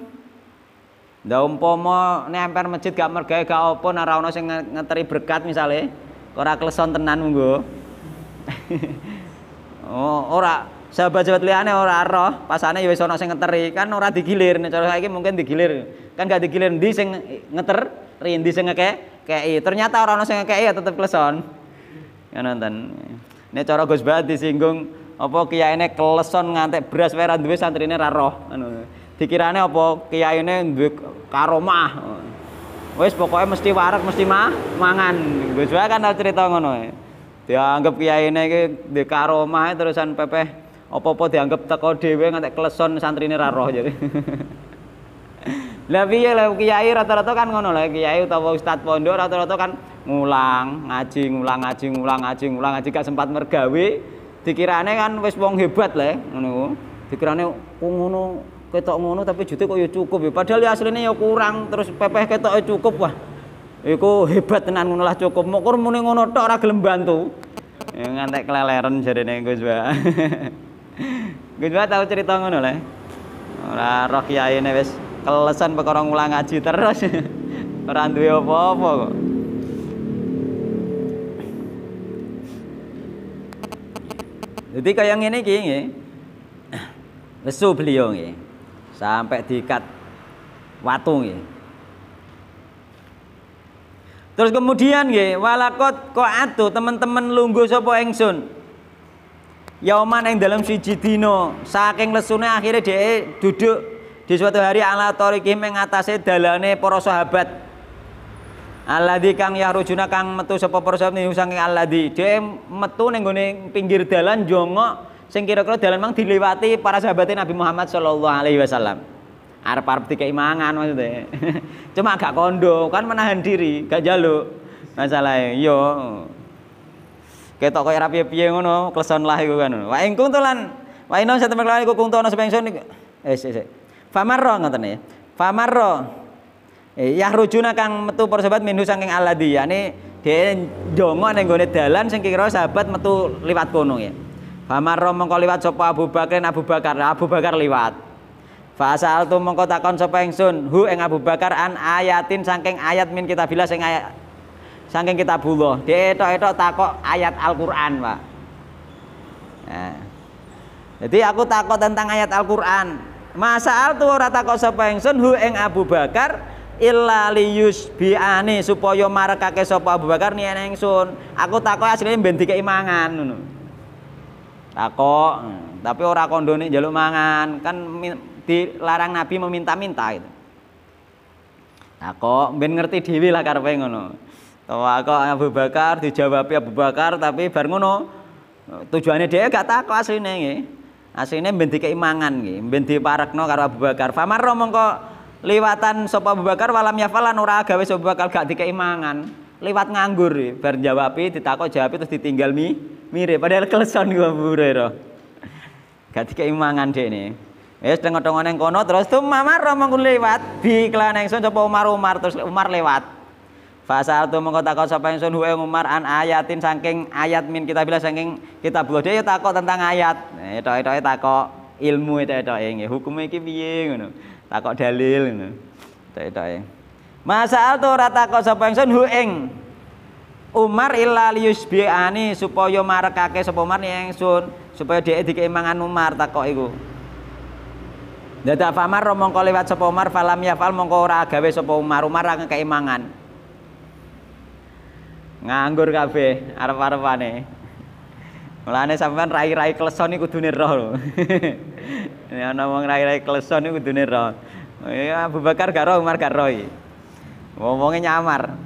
daun umpama nek amper masjid gak mergawe gak apa nek ora sing ngeteri berkat misale, ora kleson tenan monggo. oh, ora sahabat-sahabat liane ora roh, pasane ya wis ono sing ngeteri, kan ora digilir. Nek cara saiki mungkin digilir. Kan gak digilir ndi sing ngeter, rindi sing ngeke, kei. Ternyata ora ono sing ngekei ya tetep kleson. Ya nonton. Nek cara Gus Bat disinggung apa kiyaene kleson ngantek beras wae ra duwe santrine ra roh. Anu dikirane apa kiyaine duwe karomah wis pokoknya mesti warak mesti mah mangan gue juga kan tau cerita ngono e. dianggap kiyaine iki duwe karomah e, terusan pepeh apa-apa dianggap teko dhewe nganti kleson santrine ra roh jadi Lah piye lah kiai rata-rata kan ngono lah kiai utawa ustaz pondok rata-rata kan ngulang, ngaji, ngulang, ngaji, ngulang, ngaji, ngulang, ngaji gak sempat mergawe. Dikirane kan wis wong hebat lah ngono. Dikirane ngono ketok ngono tapi jute kok ya cukup ya. Padahal ya aslinya ya kurang terus pepeh ketok ya cukup wah. Iku hebat tenan ngono lah cukup. kur muni ngono tok ora gelem bantu. Ya ngantek keleleren jarene Gus Ba. Gus Ba tau cerita ngono le. Ora roh ne wis kelesan perkara ngulang ngaji terus. ora duwe apa-apa kok. Jadi kayak ini gini nggih. Lesu beliau nggih sampai diikat watu nggih. Terus kemudian nggih walakot koatu teman-teman lungguh sapa ingsun. Yauman yang dalam siji dino saking lesune akhirnya dia duduk di suatu hari ala tariqim ing atase dalane para sahabat aladi kang yahrujuna kang metu sapa para sahabat saking aladi dhewe metu ning pinggir dalan jongok sing kira-kira dalan mang dilewati para sahabat Nabi Muhammad sallallahu alaihi wasallam. Arep-arep dikei mangan maksudnya. Cuma agak kondo, kan menahan diri, gak jaluk. Masalahnya yo iya. ketok koyo rapi piye ngono, kleson lah iku kan. Wa ing kuntulan, wa inon satu meklawan iku ana sepengso niku. Eh sik sik. Famarra ngoten ya. Famarra Eh, yahrujuna kang metu para sahabat minuh saking aladi, yani dhewe ndonga ning gone dalan sing kira sahabat metu liwat kono ya. Famarro mongko liwat sapa Abu Bakar, Abu Bakar Abu Bakar liwat. Fa sa'altu mongko takon sapa ingsun hu ing Abu Bakar an ayatin saking ayat min kita bilas sing ayat saking kitabullah. Dhek etok-etok takok ayat Al-Qur'an, Pak. Nah. Jadi aku takut tentang ayat Al-Qur'an. Masal tu ora takok sapa ingsun hu ing Abu Bakar illa biani supaya marekake sapa Abu Bakar niyen ingsun. Aku takok asline ben dikeki mangan ngono takok hmm. tapi orang kondone jaluk mangan kan dilarang nabi meminta-minta gitu takok ben ngerti dhewe lah karepe ngono Tawa aku Abu Bakar dijawab Abu Bakar tapi bar ngono tujuannya dia gak takok asline nggih asline ben keimangan mangan nggih ben diparekno karena Abu Bakar famar kok liwatan sopa Abu Bakar walam falan ora gawe sapa Abu Bakar gak dikeimangan, lewat liwat nganggur bar jawabi ditakok jawab terus ditinggal mi mirip padahal keleson gua burero gak dikei mangan deh nih Wis tengok-tengok neng kono terus tuh mamar mongkon lewat diiklan sun coba Umar Umar terus Umar lewat. Fasal tu mengko takon sapa ingsun huwe Umar an ayatin saking ayat min kita kitabillah saking kita kitabullah dia takok tentang ayat. Nah, Etok-etoke takok ilmu itu etoke yang e, hukum iki piye ngono. Takok dalil itu. Etok-etoke. Masal tu rata takok sapa yang hu ing Umar illa liyusbiani supaya marekake sapa Umar yang sun supaya dia dikei Umar takok iku. Dadak famar mongko lewat sapa Umar falam yafal mongko ora gawe sapa Umar Umar ra ngekei Nganggur kabeh arep-arepane. Mulane sampean rai-rai kleson iku kudune roh lho. Nek ana wong rai-rai kleson iku kudune roh. Ya Abu Bakar gak roh Umar gak roh. Ngomongnya nyamar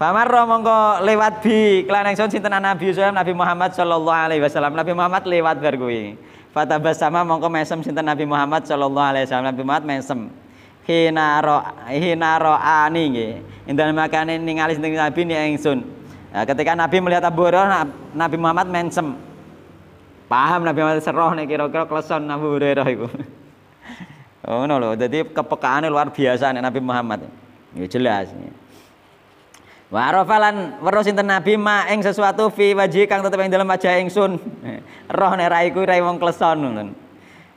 roh mongko lewat bi yang ingsun sinten Nabi Yusuf Nabi Muhammad sallallahu alaihi wasallam. Nabi Muhammad lewat bar kuwi. sama mongko mesem sinten Nabi Muhammad sallallahu alaihi wasallam. Nabi Muhammad mesem. hina roh ani nggih. Indal makane ningali sinten Nabi ni ingsun. Nah, ketika Nabi melihat Abu Hurairah, Nabi Muhammad mensem. Paham Nabi Muhammad seroh nih kira-kira kleson Abu Hurairah iku. Oh, no loh. Jadi kepekaannya luar biasa nih Nabi Muhammad. Ya jelas. Nih. Wa arafalan weruh sinten nabi ma ing sesuatu fi waji kang tetep ing dalam wajah ingsun. Roh nek ra iku ra wong kleson ngoten.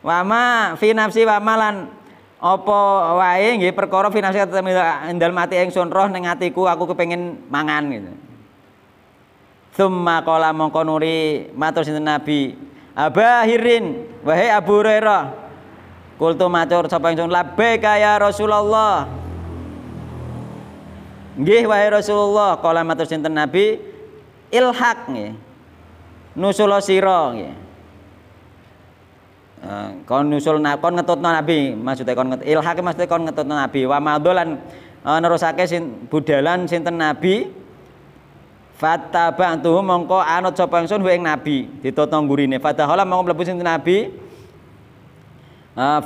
Wa ma fi nafsi wa malan apa wae nggih perkara fi nafsi tetep ing dalam ati ingsun roh ning atiku aku kepengin mangan gitu. summa qala mongko nuri matur sinten nabi Abahirin wahai Abu Hurairah Kultu matur sapa ingsun labbaik ya Rasulullah Nggih wahai Rasulullah kala matur sinten Nabi ilhaq nggih. Nusula sira nggih. Uh, kon nusul na, kon ngetutno Nabi, maksudnya kon nget ilhaq maksudnya kon ngetutno Nabi. Wa madholan uh, e, nerusake sin, budalan sinten Nabi. tuh mongko anut sapa ingsun ing Nabi, ditutno gurine. Fatahala mongko mlebu sinten Nabi. Uh,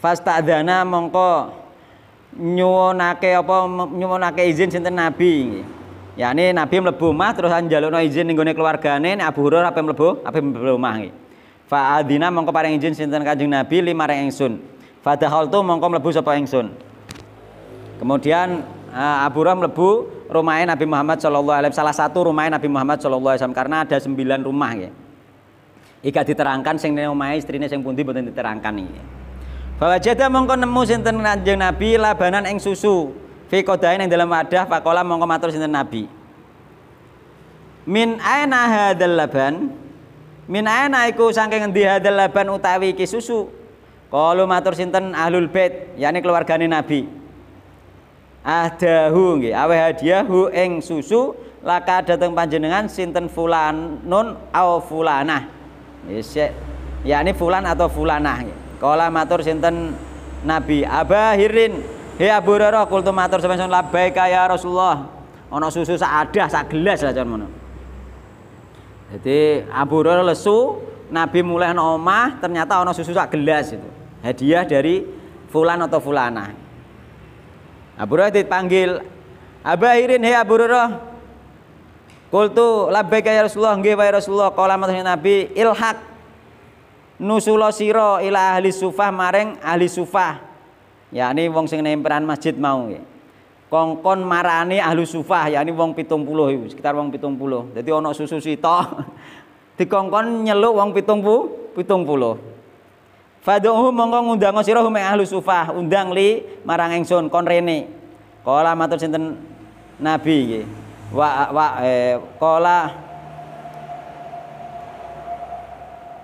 fasta dana mongko nyuwunake apa nyuwunake izin sinten nabi ya ini nabi mlebu mah terus njalukno izin ning gone keluargane nek Abu Hurairah ape mlebu ape mlebu mah nggih. Fa adina mongko paring izin sinten Kanjeng Nabi limareng ingsun. Fa dakhaltu mongko mlebu sapa ingsun. Kemudian eh, Abu Hurairah mlebu rumahnya Nabi Muhammad sallallahu alaihi salah satu rumahnya Nabi Muhammad sallallahu alaihi wasallam karena ada sembilan rumah nggih. Ika diterangkan sing omahe istrine sing pundi boten diterangkan nggih bahwa jadah mongko nemu sinten kanjeng nabi labanan ing susu fi kodain yang dalam wadah pakola mongko matur sinten nabi min aina hadal laban min aina iku saking endi hadal laban utawi iki susu kalau matur sinten ahlul bait yakni keluargane nabi ahdahu nggih awe hadiahu ing susu laka dateng panjenengan sinten fulanun au fulanah Yes, yakni fulan atau fulanah nggih Kala matur sinten Nabi Abahirin. He Abu Hurairah kultu matur sampeyan labai kaya Rasulullah. Ana susu seadah sak gelas lah jan ngono. Jadi Abu lesu, Nabi mulai ana omah ternyata ono susu sak gelas itu. Hadiah dari fulan atau fulana. Abu Hurairah dipanggil Abahirin he Abu Hurairah. Kultu labbaik ya Rasulullah nggih wae Rasulullah kala matur Nabi ilhaq Nusuloh siro ila ahli sufah mareng ahli sufah yakni wong sing nemperan masjid mau ya. kongkon marani ahli sufah yakni wong puluh ya. sekitar wong puluh jadi ono susu di kongkon nyeluk wong pitung puluh Fadu'uhu mongkong undang siro hume ahli sufah undang li marang engsun kon rene kola matur sinten nabi ya. wa wa eh, kola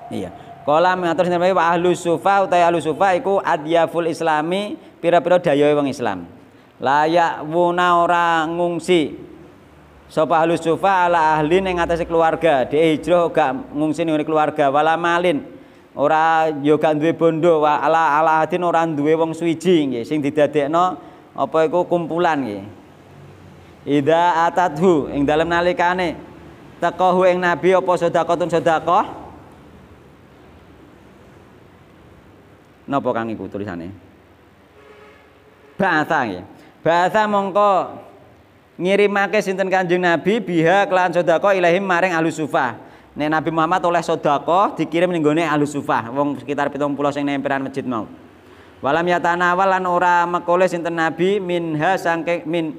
iya Kala mengatur sinten Pak ahlu sufa utawi ahlu sufa iku adyaful islami pira-pira dayoe wong Islam. Layak wuna ora ngungsi. Sapa ahlu sufa ala ahli ning atase keluarga, dia hijrah gak ngungsi ning keluarga wala malin. Ora yo gak duwe bondo wa ala ala hadin ora duwe wong suwiji nggih sing didadekno apa iku kumpulan nggih. Ida atathu ing dalem nalikane tekahu ing nabi apa sedekah sedekah napa kang iku tulisane bahasa nggih bahasa mongko ngirimake sinten kanjeng nabi biha kelan sedekah ilahim maring ahlus sufah Nek Nabi Muhammad oleh sodako dikirim ning gone Ahlus Sufah, wong sekitar 70 sing nemperan masjid mau. Walam yatanawal lan ora mekole sinten Nabi minha sangke min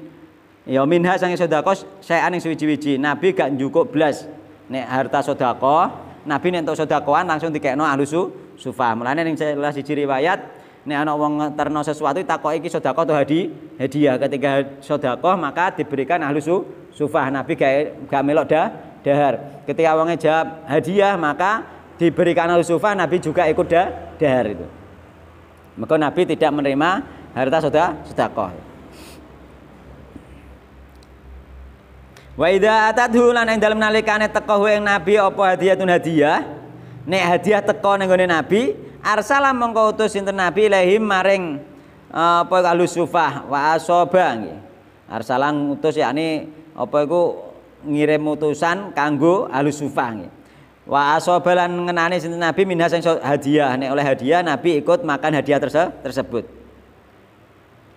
ya minha sange sodako saya aning suwi-wiji. Nabi gak njukuk blas. Nek harta sodako, Nabi nek entuk sodakoan langsung dikekno alusu sufa. Mulane ning salah siji riwayat nek ana wong terno sesuatu takoki iki sedekah atau hadi hadiah ketika sedekah maka diberikan ahlu su, sufah nabi gak gak melok dah dahar ketika wongnya jawab hadiah maka diberikan ahlu sufah nabi juga ikut dah dahar itu maka nabi tidak menerima harta sudah sedekah Wa idza atadhu lan ing dalem nalikane teko ing nabi apa tun hadiah nek hadiah teko ning gone Nabi, arsala mongko utus sinten Nabi lahim maring eh, apa uh, alusufah wa asoba nggih. Arsala ngutus yakni apa iku ngirim utusan kanggo sufah nggih. Wa asoba lan ngenani sinten Nabi minha sing hadiah, nek oleh hadiah Nabi ikut makan hadiah terse tersebut.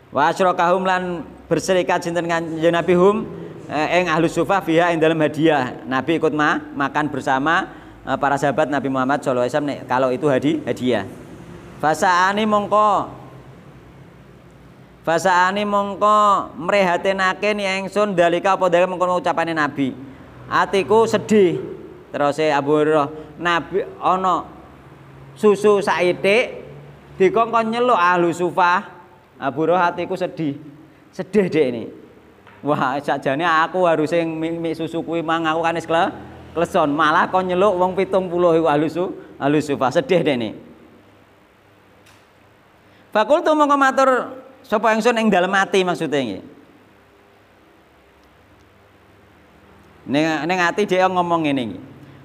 Wa asyrakahum lan berserikat sinten kanjeng Nabi hum eh, ing ahlus sufah fiha ing dalam hadiah. Nabi ikut ma, makan bersama Eh, para sahabat Nabi Muhammad SAW kalau itu hadi hadiah. Fasaani mongko Fasaani mongko nake ni ingsun dalika apa dalika mongko ucapannya Nabi. Atiku sedih. Terus e Abu Hurairah, Nabi Ono susu saite dikongkon nyeluk ahlu sufah. Abu Hurairah hatiku sedih. Sedih deh ini. Wah, sakjane aku harus yang mik susu kuwi mang aku kan wis kleson malah kon nyeluk wong puluh iku alusu sufa sedih deh dene Fakultu mau matur sapa ingsun ing dalem ati maksude nggih neng ning ati dia ngomong ini. iki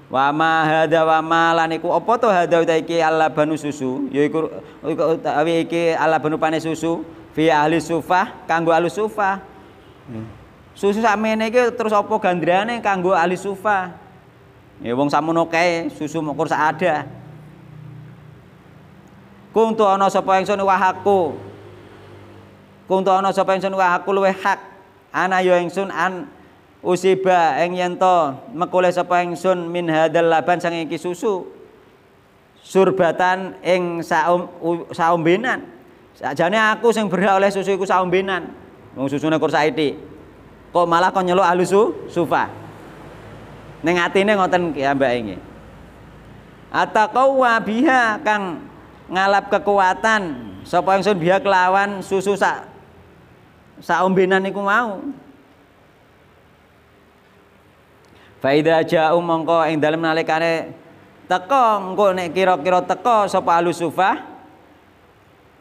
Wa ma hadza wa ma lan iku apa to hadza uta iki alabanu susu yaiku utawi iki alabanu pane susu fi ahli sufah kanggo ahli sufah hmm. Susu sakmene iki terus apa gandrane kanggo ahli sufah Ya wong samono kae susu mokor ada. Kuntu ana sapa ingsun wahaku. Kuntu ana sapa ingsun wahaku luwe hak. Ana ya ingsun an usiba eng yen to mekule sapa ingsun min hadal laban sang iki susu. Surbatan ing saum saumbenan. Sakjane aku sing berhak oleh susu iku saumbenan. Wong susune kur saithik. Kok malah kok nyeluk ahli sufa. Ning atine ngoten piyambake nggih. Ataqawwa biha kang ngalap kekuatan sapa ingsun biha kelawan susu sak sak ombenan niku mau. Faida ja'u mongko ing dalem nalikane teko engko nek kira-kira teko sapa alusufah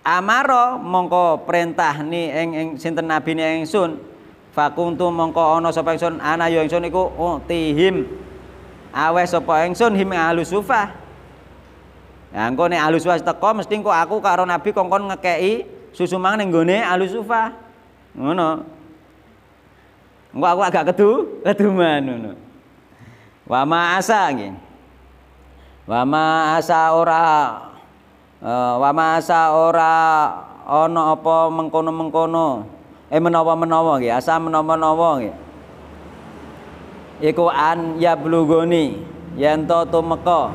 amaro mongko perintah ing ing sinten nabi nabine ingsun fakuntu mongko ono sapa ingsun ana yo ya ingsun iku utihim aweh sapa ingsun him alusufah sufah ya engko nek alu sufa teko mesti engko aku karo nabi kongkon ngekeki susu mang ning gone alusufah sufah ngono engko aku agak kedu keduman ngono wa ma asa nggih wama asa ora uh, wa ma asa ora ana eh, apa mengkono-mengkono eh menawa-menawa nggih, asa menawa-menawa nggih. Iku an blugoni yang to meko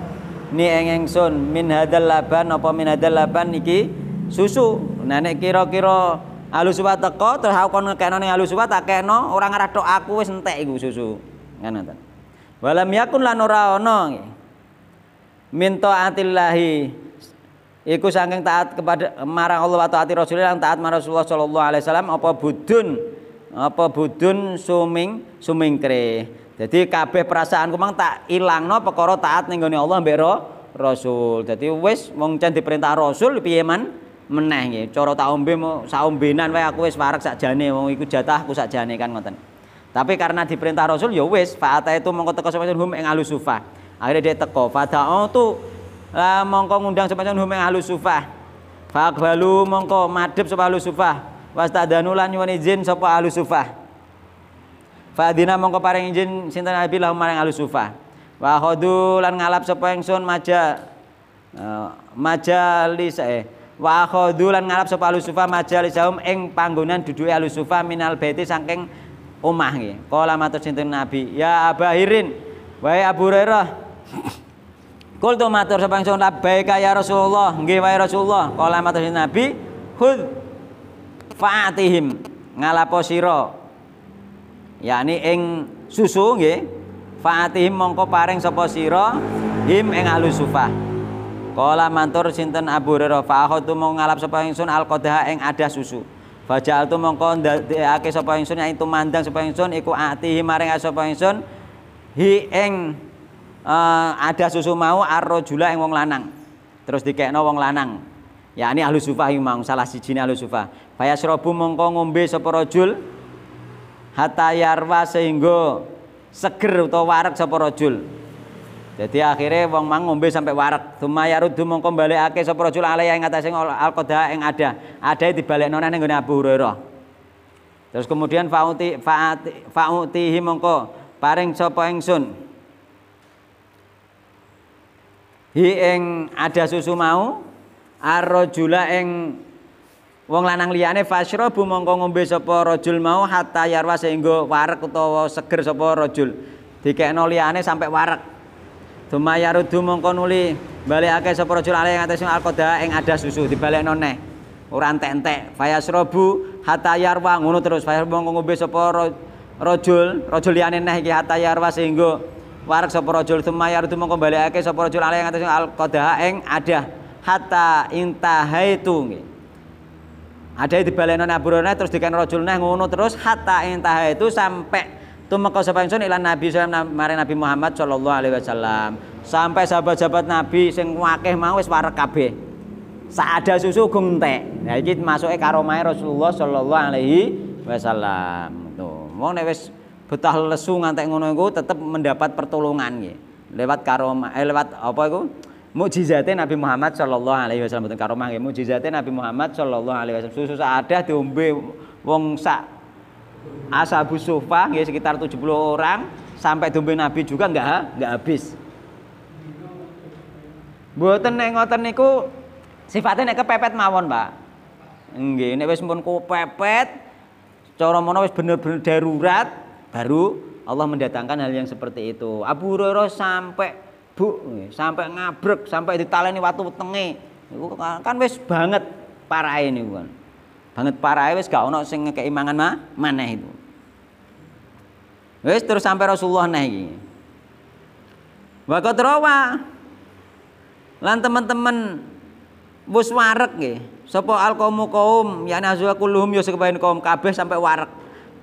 ni engeng sun min hadal laban apa min hadal laban iki susu. nenek nah, kiro kira-kira alusuwa teko terus aku kon ngekekno ning alusuwa tak kekno ora aku wis entek iku susu ngono ta walam yakun lan ora ana minto taatillah Iku saking taat kepada marang Allah atau hati Rasul yang taat marang Rasulullah sallallahu alaihi wasallam apa budun apa budun suming sumingkre. Jadi kabeh perasaanku mang tak ilangno perkara taat ning Allah mbek Rasul. Jadi wis mungkin diperintah Rasul piye man meneh Coro Cara tak ombe saombenan wae aku jane. Mau ikut jatah iku sak jane kan ngoten. Tapi karena diperintah Rasul ya wes fa'ata itu mengkotak teko sapa hum engalusufa. Akhirnya dia teko oh tuh lah mongko ngundang sapa sun humeng ahlus sufah faqbalu mongko madhep sapa ahlus sufah wastadanu lan nyuwun izin sapa ahlus sufah fadina mongko paring izin sinten nabi lahum maring ahlus sufah wa khadu lan ngalap sapa ingsun maja majalis eh wa khadu lan ngalap sapa ahlus sufah majalisahum ing panggonan duduke ahlus sufah minal baiti saking omah nggih kala matur sinten nabi ya abahirin wae abu hurairah Kul tu matur sapa ingsun labbaik ya Rasulullah, nggih wae Rasulullah. Kala matur Nabi, khud fa'atihim ngalapo sira. Yani ing susu nggih. Fa'atihim mongko paring sapa sira him ing ahli sufah. Kala matur sinten Abu Hurairah, fa'akhadtu mau ngalap sapa ingsun alqadaha ing ada susu. Fajal tu mongko ndadekake sapa ingsun ya itu mandang sapa ingsun iku atihim maring sapa ingsun hi ing uh, ada susu mau arrojula yang wong lanang terus dikekno wong lanang ya ini ahlu sufah mau salah siji ahlu sufah faya serobu mongko ngombe sapa rajul hatta yarwa sehingga seger atau warak sapa jadi akhirnya wong mang ngombe sampai warak thumma yarudu mongko balekake sapa rajul alai yang atase alqada yang ada ada e nona yang guna Abu Hurairah Terus kemudian fauti fauti fautihi mongko paring sapa hi ing ada susu mau arrojula ing wong lanang liyane fasyrabu mongko ngombe sapa rajul mau hatta yarwa sehingga warek utawa seger sapa rajul dikekno liyane sampai warek Duma yarudu mongko nuli balekake sapa rajul ale ngatesin alqada ing ada susu dibalekno neh. Ora entek-entek. Fayasrobu hatta yarwa ngono terus. Fayasrobu mongko ngombe sapa rajul, rajul liyane neh iki hatta yarwa sehingga warak sapa rajul sumayar itu mongko balekake sapa rajul ala yang atas al qadaha ing adah hatta intahaitu ada di baleno naburone terus di rajul neh ngono terus hatta intahaitu sampai mau sapa ingsun ilan nabi saw, mari nabi Muhammad sallallahu alaihi wasallam sampai sahabat-sahabat nabi sing wakeh mau es warek kabeh ada susu gong entek nah iki masuke karo Rasulullah sallallahu alaihi wasallam tuh wong betah lesu ngantek ngono iku tetep mendapat pertolongan nggih. Lewat karomah eh, lewat apa iku? Mukjizate Nabi Muhammad sallallahu alaihi wasallam boten karomah nggih. Mukjizate Nabi Muhammad sallallahu alaihi wasallam susu ada diombe wong sak Ashabu Sufa nggih sekitar 70 orang sampai diombe Nabi juga enggak enggak habis. Mboten nek ngoten niku sifatnya nek kepepet mawon, Pak. Nggih, nek wis pun kepepet cara mono wis bener-bener darurat Baru Allah mendatangkan hal yang seperti itu. Abu Hurairah sampai bu, sampai ngabrek, sampai ditaleni watu tenge. Iku kan wes banget parah ini kan. Banget parah wes gak ono sing keimangan mah mana itu. wes terus sampai Rasulullah nah bagot rawa lan teman-teman bus warek nggih. Sapa alqaumu qaum ya nazwa kulhum ya kaum kabeh sampai warek.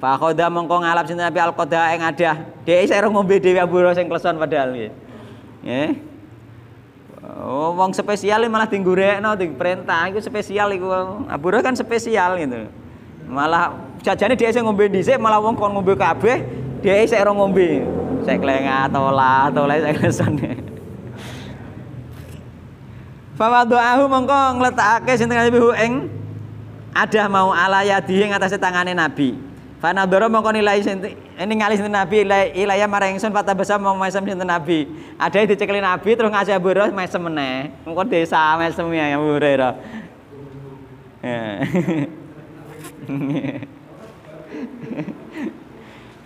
Koda mongko ngalap sinten tapi al Koda ing adah. Dhek saya ngombe dhewe abu sing kleson padahal nggih. Nggih. Oh, wong spesial malah ting perintah, iku spesial iku. Amburo kan spesial gitu. Malah jajane dhek sing ngombe dhisik malah wong kon ngombe kabeh, dhek saya ora ngombe. Saya klengah tolah, tolah saya kleson. letak mongko ngletakake sinten Nabi ing adah mau ala yadihi atas tangane Nabi. Fanadoro mongko nilai sinten eh, ningali sinten Nabi ilaya marang ingsun besa mau mesem sinten Nabi. Ada dicekeli Nabi terus ngajak boro mesem meneh. Mongko desa mesem ya, ya Hurairah.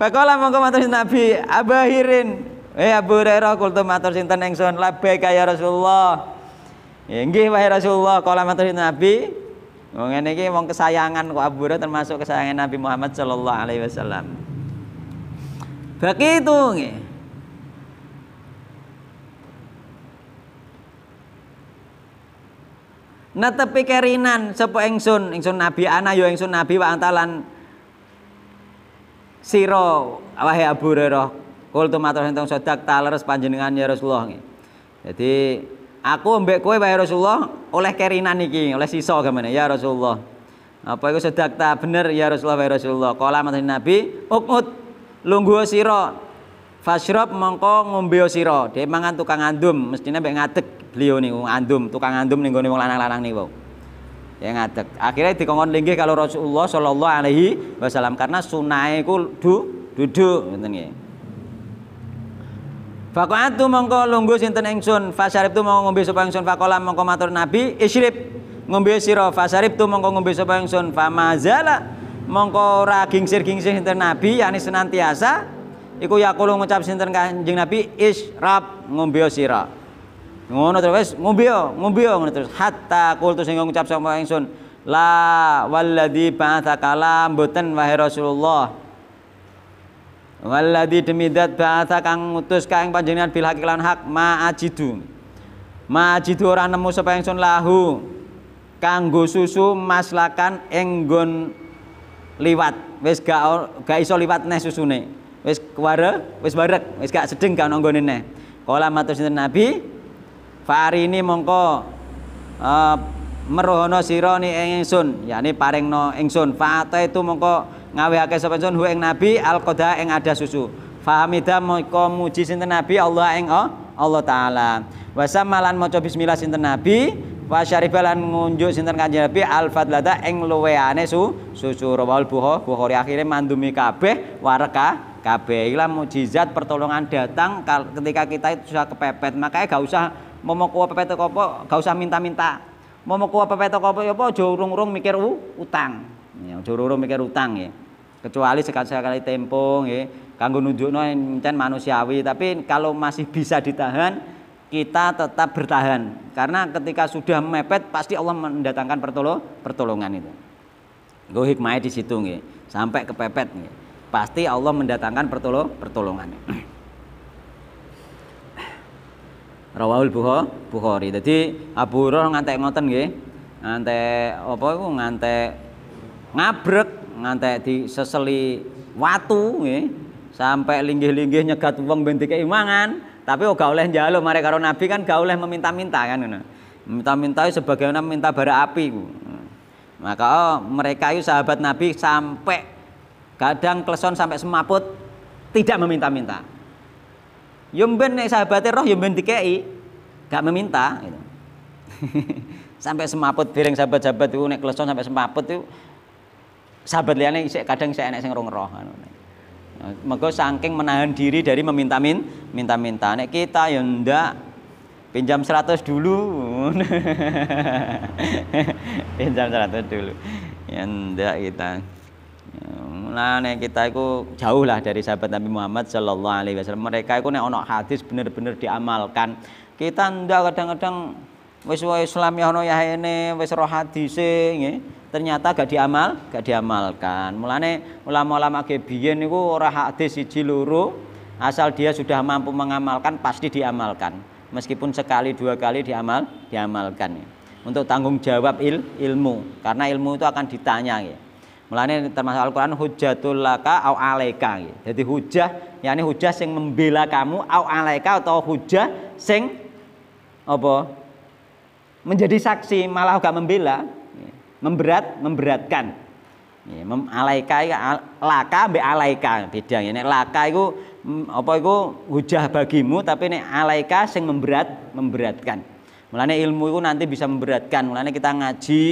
Pakola ya. mongko matur sinten Nabi, "Abahirin, eh Abu Hurairah kultu matur sinten ingsun, labbaik ya Rasulullah." Ya, nggih wahai Rasulullah, kala matur sinten Nabi, Wong ngene iki wong kesayangan kok Abura termasuk kesayangan Nabi Muhammad sallallahu alaihi wasallam. Begitu nggih. Netepi kerinan sapa ingsun, ingsun nabi ana ya ingsun nabi wa antalan sira wahai Abu Hurairah. Kul tumatur entong sodak taleres panjenengan ya Rasulullah nggih. Jadi Aku ambek kowe wae ya Rasulullah oleh kerinan iki, oleh sisa kemana? ya Rasulullah. Apa iku tak bener ya Rasulullah wae ya Rasulullah. Kala matur Nabi, "Uqut lungguh sira Fasyrab mongko ngombe sira. Dhek mangan tukang andum, mestine mbek ngadeg beliau niku andum, tukang andum ning gone wong lanang-lanang niku. Ya ngadeg. Akhirnya dikongkon linggih kalau Rasulullah sallallahu alaihi wasallam karena sunai ku du, duduk ngoten nggih. Fakatu mongko lungguh sinten ingsun, tu mongko ngombe sapa ingsun Fakolam mongko matur Nabi, "Isyrib, ngombe sira tu mongko ngombe sapa ingsun famazala." Mongko ora gingsir-gingsir sinten Nabi, yani senantiasa iku yaqulu ngucap sinten Kanjeng Nabi, "Isyrab, ngombe sira." Ngono terus ngombe, ngombe ngono terus hatta kultu sing ngucap sapa ingsun, "La walladzi ba'atsaka kalam mboten wahai Rasulullah." Waladhi demi dat bahasa kang utus kang panjenengan bil hak lan hak Ma ajidu ora nemu sapa ingsun lahu kanggo susu maslakan enggon liwat. Wis gak gak iso liwat neh susune. Wis kware wis barek, wis gak sedeng gak enggon neh. Kala matur sinten Nabi, "Fari ini mongko uh, merohono sira ni ingsun, yakni paringno ingsun. fata itu mongko ngawehake sapa ingsun hu ing nabi alqada ing ada susu fahamida moko muji sinten nabi Allah ing Allah taala wasamalan maca bismillah sinten nabi wa syaribalan ngunjuk sinten kanjeng Nabi al fadlata ing luweane su susu rawal buho Bukhari akhirnya mandumi kabeh wareka kabeh ilah mujizat pertolongan datang ketika kita itu sudah kepepet makanya gak usah momo kuwa pepet kopo gak usah minta-minta momo kuwa pepet kopo ya apa jurung urung-urung utang ya aja urung mikir utang ya kecuali sekali-sekali tempo nggih kanggo nunjukno encen manusiawi tapi kalau masih bisa ditahan kita tetap bertahan karena ketika sudah mepet pasti Allah mendatangkan pertolong pertolongan itu gue hikmahnya di situ nggih sampai kepepet nggih pasti Allah mendatangkan pertolong pertolongan Rawahul Bukhari. Jadi Abu Hurairah ngantek ngoten nggih. Ngantek apa iku ngantek ngabrek di seseli watu nggih sampai linggih-linggih nyegat wong ben imangan tapi oh gak oleh njaluk mereka karo nabi kan gak oleh meminta-minta kan ngono minta-minta sebagaimana minta bara api maka oh, mereka itu sahabat nabi sampai kadang kleson sampai semaput tidak meminta-minta yumben nek sahabate roh yumben dikei gak meminta gitu. sampai semaput piring sahabat-sahabat itu nek kleson sampai semaput itu sahabat liane isek kadang saya enek sing rong roh maka saking menahan diri dari meminta min minta minta nek kita ya ndak pinjam seratus dulu pinjam seratus dulu ya ndak kita Nah, nek kita itu jauh lah dari sahabat Nabi Muhammad Shallallahu Alaihi Wasallam. Mereka itu nek ono hadis bener-bener diamalkan. Kita ndak kadang-kadang wis wae Islam ya ono ya ini wis roh hadise ternyata gak diamal, gak diamalkan. Mulane ulama-ulama gebiyen itu ora hadis siji loro, asal dia sudah mampu mengamalkan pasti diamalkan. Meskipun sekali dua kali diamal, diamalkan. Untuk tanggung jawab il, ilmu, karena ilmu itu akan ditanya. Ya. Mulane termasuk Al-Qur'an hujatul laka au alaika. Ya. Jadi hujah, yakni hujah sing membela kamu au alaika atau hujah sing apa? menjadi saksi malah gak membela memberat memberatkan ya, mem alaika laka be alaika beda ya nek laka itu mm, apa itu hujah bagimu tapi nek alaika sing memberat memberatkan Mulanya ilmu itu nanti bisa memberatkan. Mulanya kita ngaji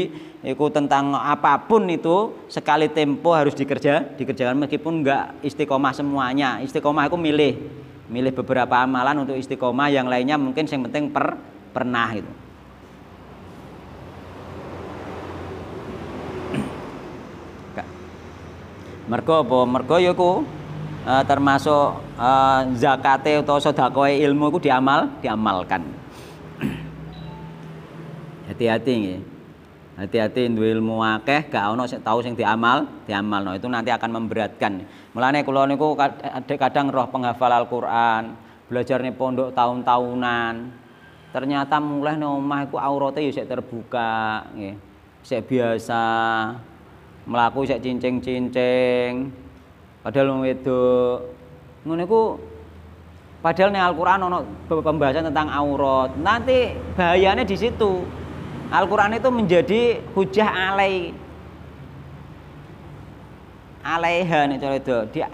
itu tentang apapun itu sekali tempo harus dikerja, dikerjakan meskipun enggak istiqomah semuanya. Istiqomah aku milih, milih beberapa amalan untuk istiqomah yang lainnya mungkin yang penting per, pernah itu. mergo apa mergo ya ku uh, eh, termasuk uh, zakate atau sedekah ilmu ku diamal diamalkan hati-hati nggih hati-hati duwe ilmu akeh gak ono sing tau sing diamal diamalno itu nanti akan memberatkan mulane kula niku kadang roh penghafal Al-Qur'an belajar nih pondok tahun-tahunan ternyata mulai nih omah aku auratnya ya terbuka nih saya biasa melaku sih cincing-cincing padahal wong itu, ngono padahal nih Al-Qur'an ono pembahasan tentang aurat nanti bahayanya di situ Al-Qur'an itu menjadi hujah alai alaiha nih cara itu dia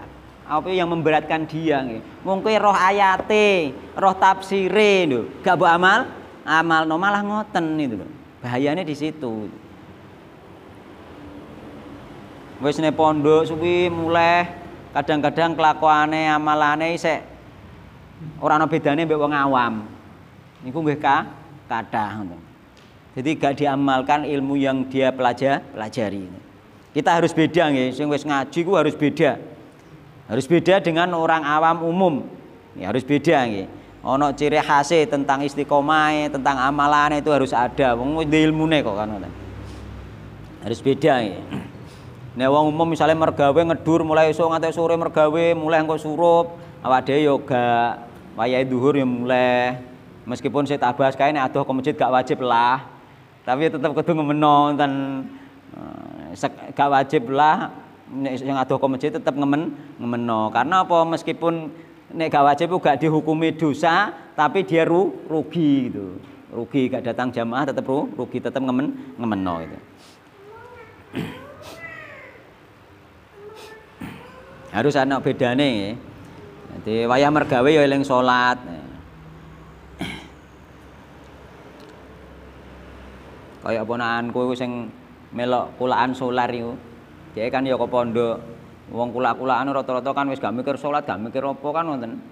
apa yang memberatkan dia nih mungkin roh ayate roh tafsirin gak bu amal amal no malah ngoten itu bahayanya di situ wis ne pondok suwi mulai kadang-kadang kelakuane amalane isek ora ana bedane mbek wong awam niku nggih ka kadah jadi gak diamalkan ilmu yang dia pelajar pelajari kita harus beda nggih sing wis ngaji ku harus beda harus beda dengan orang awam umum ya harus beda nggih ono ciri khas tentang istiqomah tentang amalan itu harus ada wong ilmune kok kan harus beda nggih Nek wong umum misalnya mergawe ngedur mulai esuk nganti sore mergawe, mulai engko surup, awak dhewe yo gak wayahe dhuhur yo mulai. Meskipun saya tak bahas kae nek adoh ke masjid gak wajib lah. Tapi tetap kudu ngemeno dan eh, gak wajib lah nek sing adoh ke masjid tetep ngemen ngemeno. Karena apa meskipun nek gak wajib gak dihukumi dosa, tapi dia ru, rugi gitu. Rugi gak datang jamaah tetep ru, rugi tetep ngemen ngemeno gitu. harus ana bedane dadi wayah mergawe ya eling salat kaya ponakanku sing melok kulaan solar iku dhek kan ya ke pondok wong kula kulaan rata-rata kan wis gak mikir salat gak mikir apa kan wonten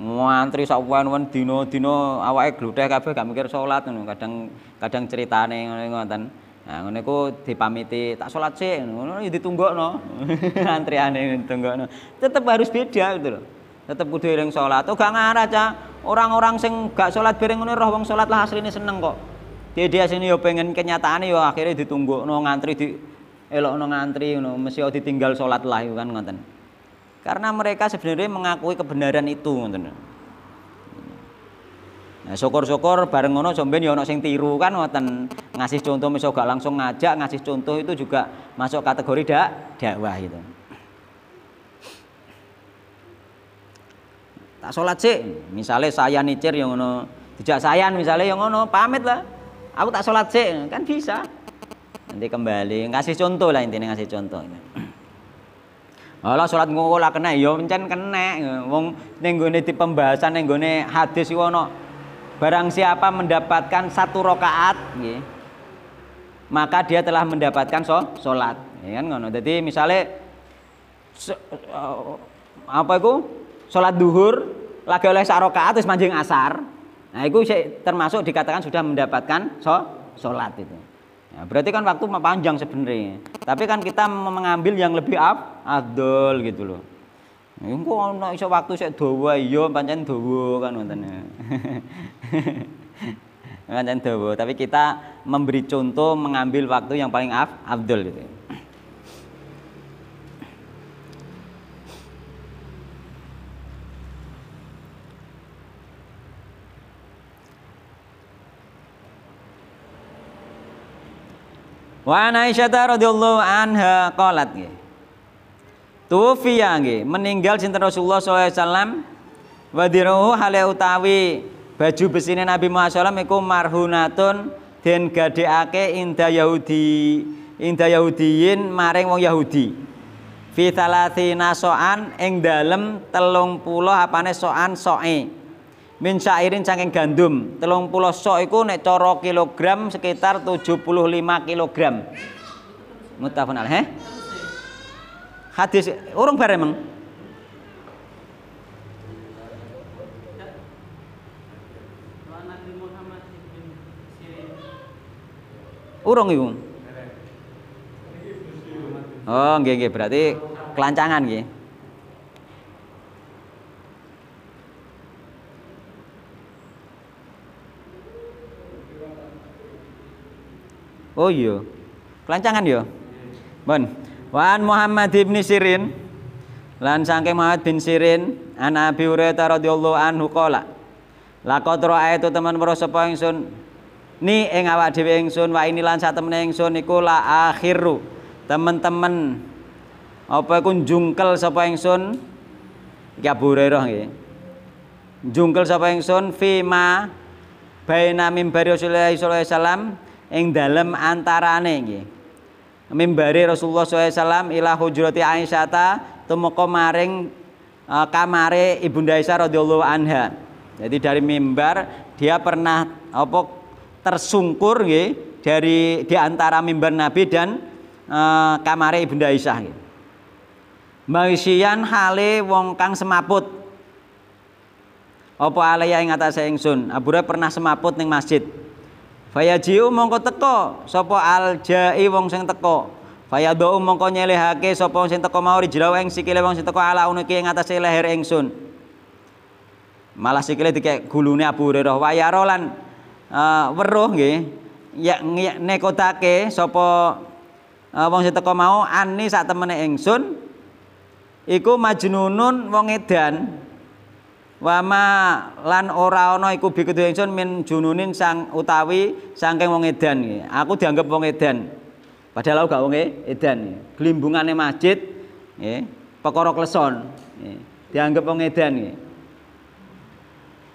ngantri sapuan-wen dina dino awake glutheh kabeh gak mikir salat ngono kadang kadang ceritane ngoten Nah, ngono iku dipamiti, tak salat sik, ngono ya ditunggokno. Antriane ditunggokno. Tetep harus beda gitu loh. Tetep kudu eling salat. Oh gak ngarah, Cak. Orang-orang sing gak salat bareng ngono roh wong salat lah asline seneng kok. Dia dia sini yo pengen kenyataan yo akhirnya ditunggu, no ngantri di no ngantri ngono, mesti ditinggal sholat lah kan nganten? Karena mereka sebenarnya mengakui kebenaran itu nganten? Nah, syukur-syukur bareng ngono somben ya ono sing tiru kan ngoten. Ngasih contoh misal gak langsung ngajak, ngasih contoh itu juga masuk kategori dak dakwah itu Tak sholat sih, misalnya saya nicir yang ngono, tidak sayan misalnya yang ngono, pamit lah. Aku tak sholat sih, kan bisa. Nanti kembali, ngasih contoh lah intinya ngasih contoh. ini Ala salat ngono lah kena ya mencan kena. Wong ning gone di pembahasan ning gone hadis iku ana Barang siapa mendapatkan satu rokaat ya, maka dia telah mendapatkan so, salat. Ya kan ngono. Jadi misalnya so, eh, apa itu? Sholat duhur lagi oleh satu rokaat terus manjing asar. Nah, itu termasuk dikatakan sudah mendapatkan so, salat itu. Ya, berarti kan waktu panjang sebenarnya. Tapi kan kita mengambil yang lebih ab, abdul gitu loh. Engko ana iso waktu sik dawa iya pancen dawa kan ngoten. pancen dawa, tapi kita memberi contoh mengambil waktu yang paling af Abdul gitu. Wa Aisyah radhiyallahu anha qalat nggih. Gitu tufiya nggih meninggal sinten Rasulullah SAW. alaihi wasallam wadiruhu hale utawi baju besine Nabi Muhammad SAW. iku marhunatun den gadekake inda Yahudi inda Yahudiyin maring wong Yahudi fi thalathina so'an ing dalem telung puluh apane so'an so'e min syairin saking gandum telung puluh so' iku nek coro kilogram sekitar 75 kilogram mutafun alih Hadis orang bareng, emang. Urung ibu. Oh, nggih nggih berarti kelancangan nggih. Oh iya. Kelancangan ya. Bon. Wan Muhammad bin Sirin lan saking Muhammad bin Sirin an Abi Hurairah radhiyallahu anhu qala Laqad ra'aitu teman weruh sapa ingsun ni ing awak dhewe ingsun wa ini lan satemene ingsun iku la akhiru teman-teman apa iku jungkel sapa ingsun iki Abu Hurairah nggih jungkel sapa ingsun fima baina mimbari Rasulullah sallallahu alaihi wasallam ing dalem antarane nggih mimbari Rasulullah SAW ila hujrati Aisyata tumeka maring e, kamare Ibunda Aisyah radhiyallahu anha. Jadi dari mimbar dia pernah apa tersungkur nggih dari di antara mimbar Nabi dan e, kamare Ibunda Aisyah nggih. Mawisian hale wong kang semaput. Apa alaya ing atase ingsun? Reh pernah semaput ning masjid. Fayajiu mongko teko sapa aljai wong sing teko. Fayadau mongko nyelehake sapa sing teko mau rijlau ing sikile wong sing teko ala unuki ing atase leher ingsun. Malah sikile dikek gulune Abu Hurairah wayaro lan uh, eh, weruh nggih ya nekotake sapa uh, wong sing teko mau ani sak temene ingsun iku majnunun wong edan wama lan ora ana iku bi kudu ingsun min jununin sang utawi saking wong edan aku dianggap wong edan padahal aku gak wong e-, edan glimbungane masjid nggih perkara kleson dianggap wong edan nggih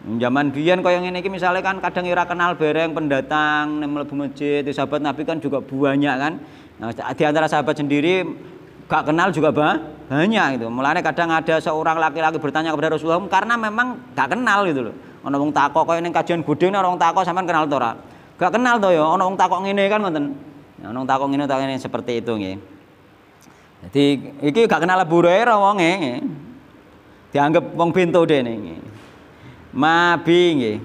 Zaman biyen kaya ngene iki misalnya kan kadang ora kenal bareng pendatang mlebu masjid, sahabat Nabi kan juga banyak kan. Nah, di antara sahabat sendiri gak kenal juga banyak itu. Mulanya kadang ada seorang laki-laki bertanya kepada Rasulullah karena memang gak kenal gitu loh. Ono wong takok kaya ning kajian budhe orang wong takok sampean kenal to ora? Gak kenal to ya, ono wong takok ngene kan ngoten. Ya, ono wong takok ngene takok ngene seperti itu nggih. Jadi iki gak kenal Abu Hurairah wonge. Dianggap wong bento dene nggih. Mabi nggih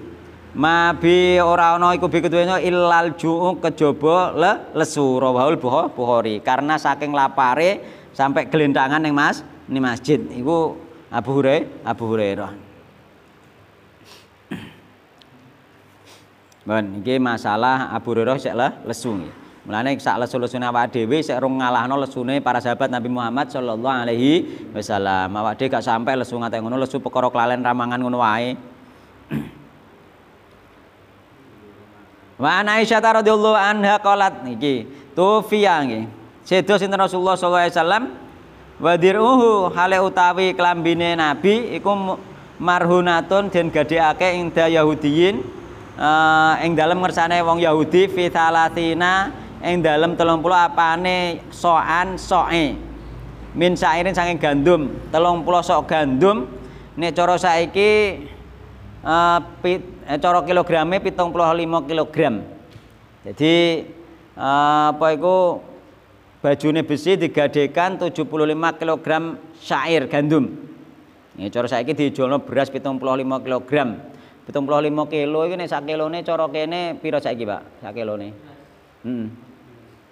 mabi ora ana iku bi kutuwene illal ju'u kejaba le, lesu rawahul bukhari karena saking lapare sampai gelendangan yang Mas ini masjid iku Abu Hurairah Abu Hurairah Ben iki masalah Abu Hurairah sik lesu nggih Mulane sak lesu-lesune awak dhewe sik rung ngalahno lesune para sahabat Nabi Muhammad sallallahu alaihi wasallam awak dhewe gak sampai lesu ngate ngono lesu perkara kelalen ramangan ngono wae Wa an Aisyah radhiyallahu anha qalat niki tufiya nggih. Sedo sinten Rasulullah sallallahu alaihi wasallam wa diruhu hale utawi klambine Nabi iku marhunatun den gadheake ing da Yahudiyin uh, ing dalem ngersane wong Yahudi fi thalatina ing dalem 30 apane soan soe min sairin saking gandum 30 sok gandum nek cara saiki uh, coro kilogramnya pitung puluh lima kilogram jadi uh, apa itu bajune besi digadekan lima kilogram syair gandum ini saya ini dijual beras pitung puluh lima kilogram, pitung puluh lima kilo ini sak ini cara kene saya ini Pak hmm.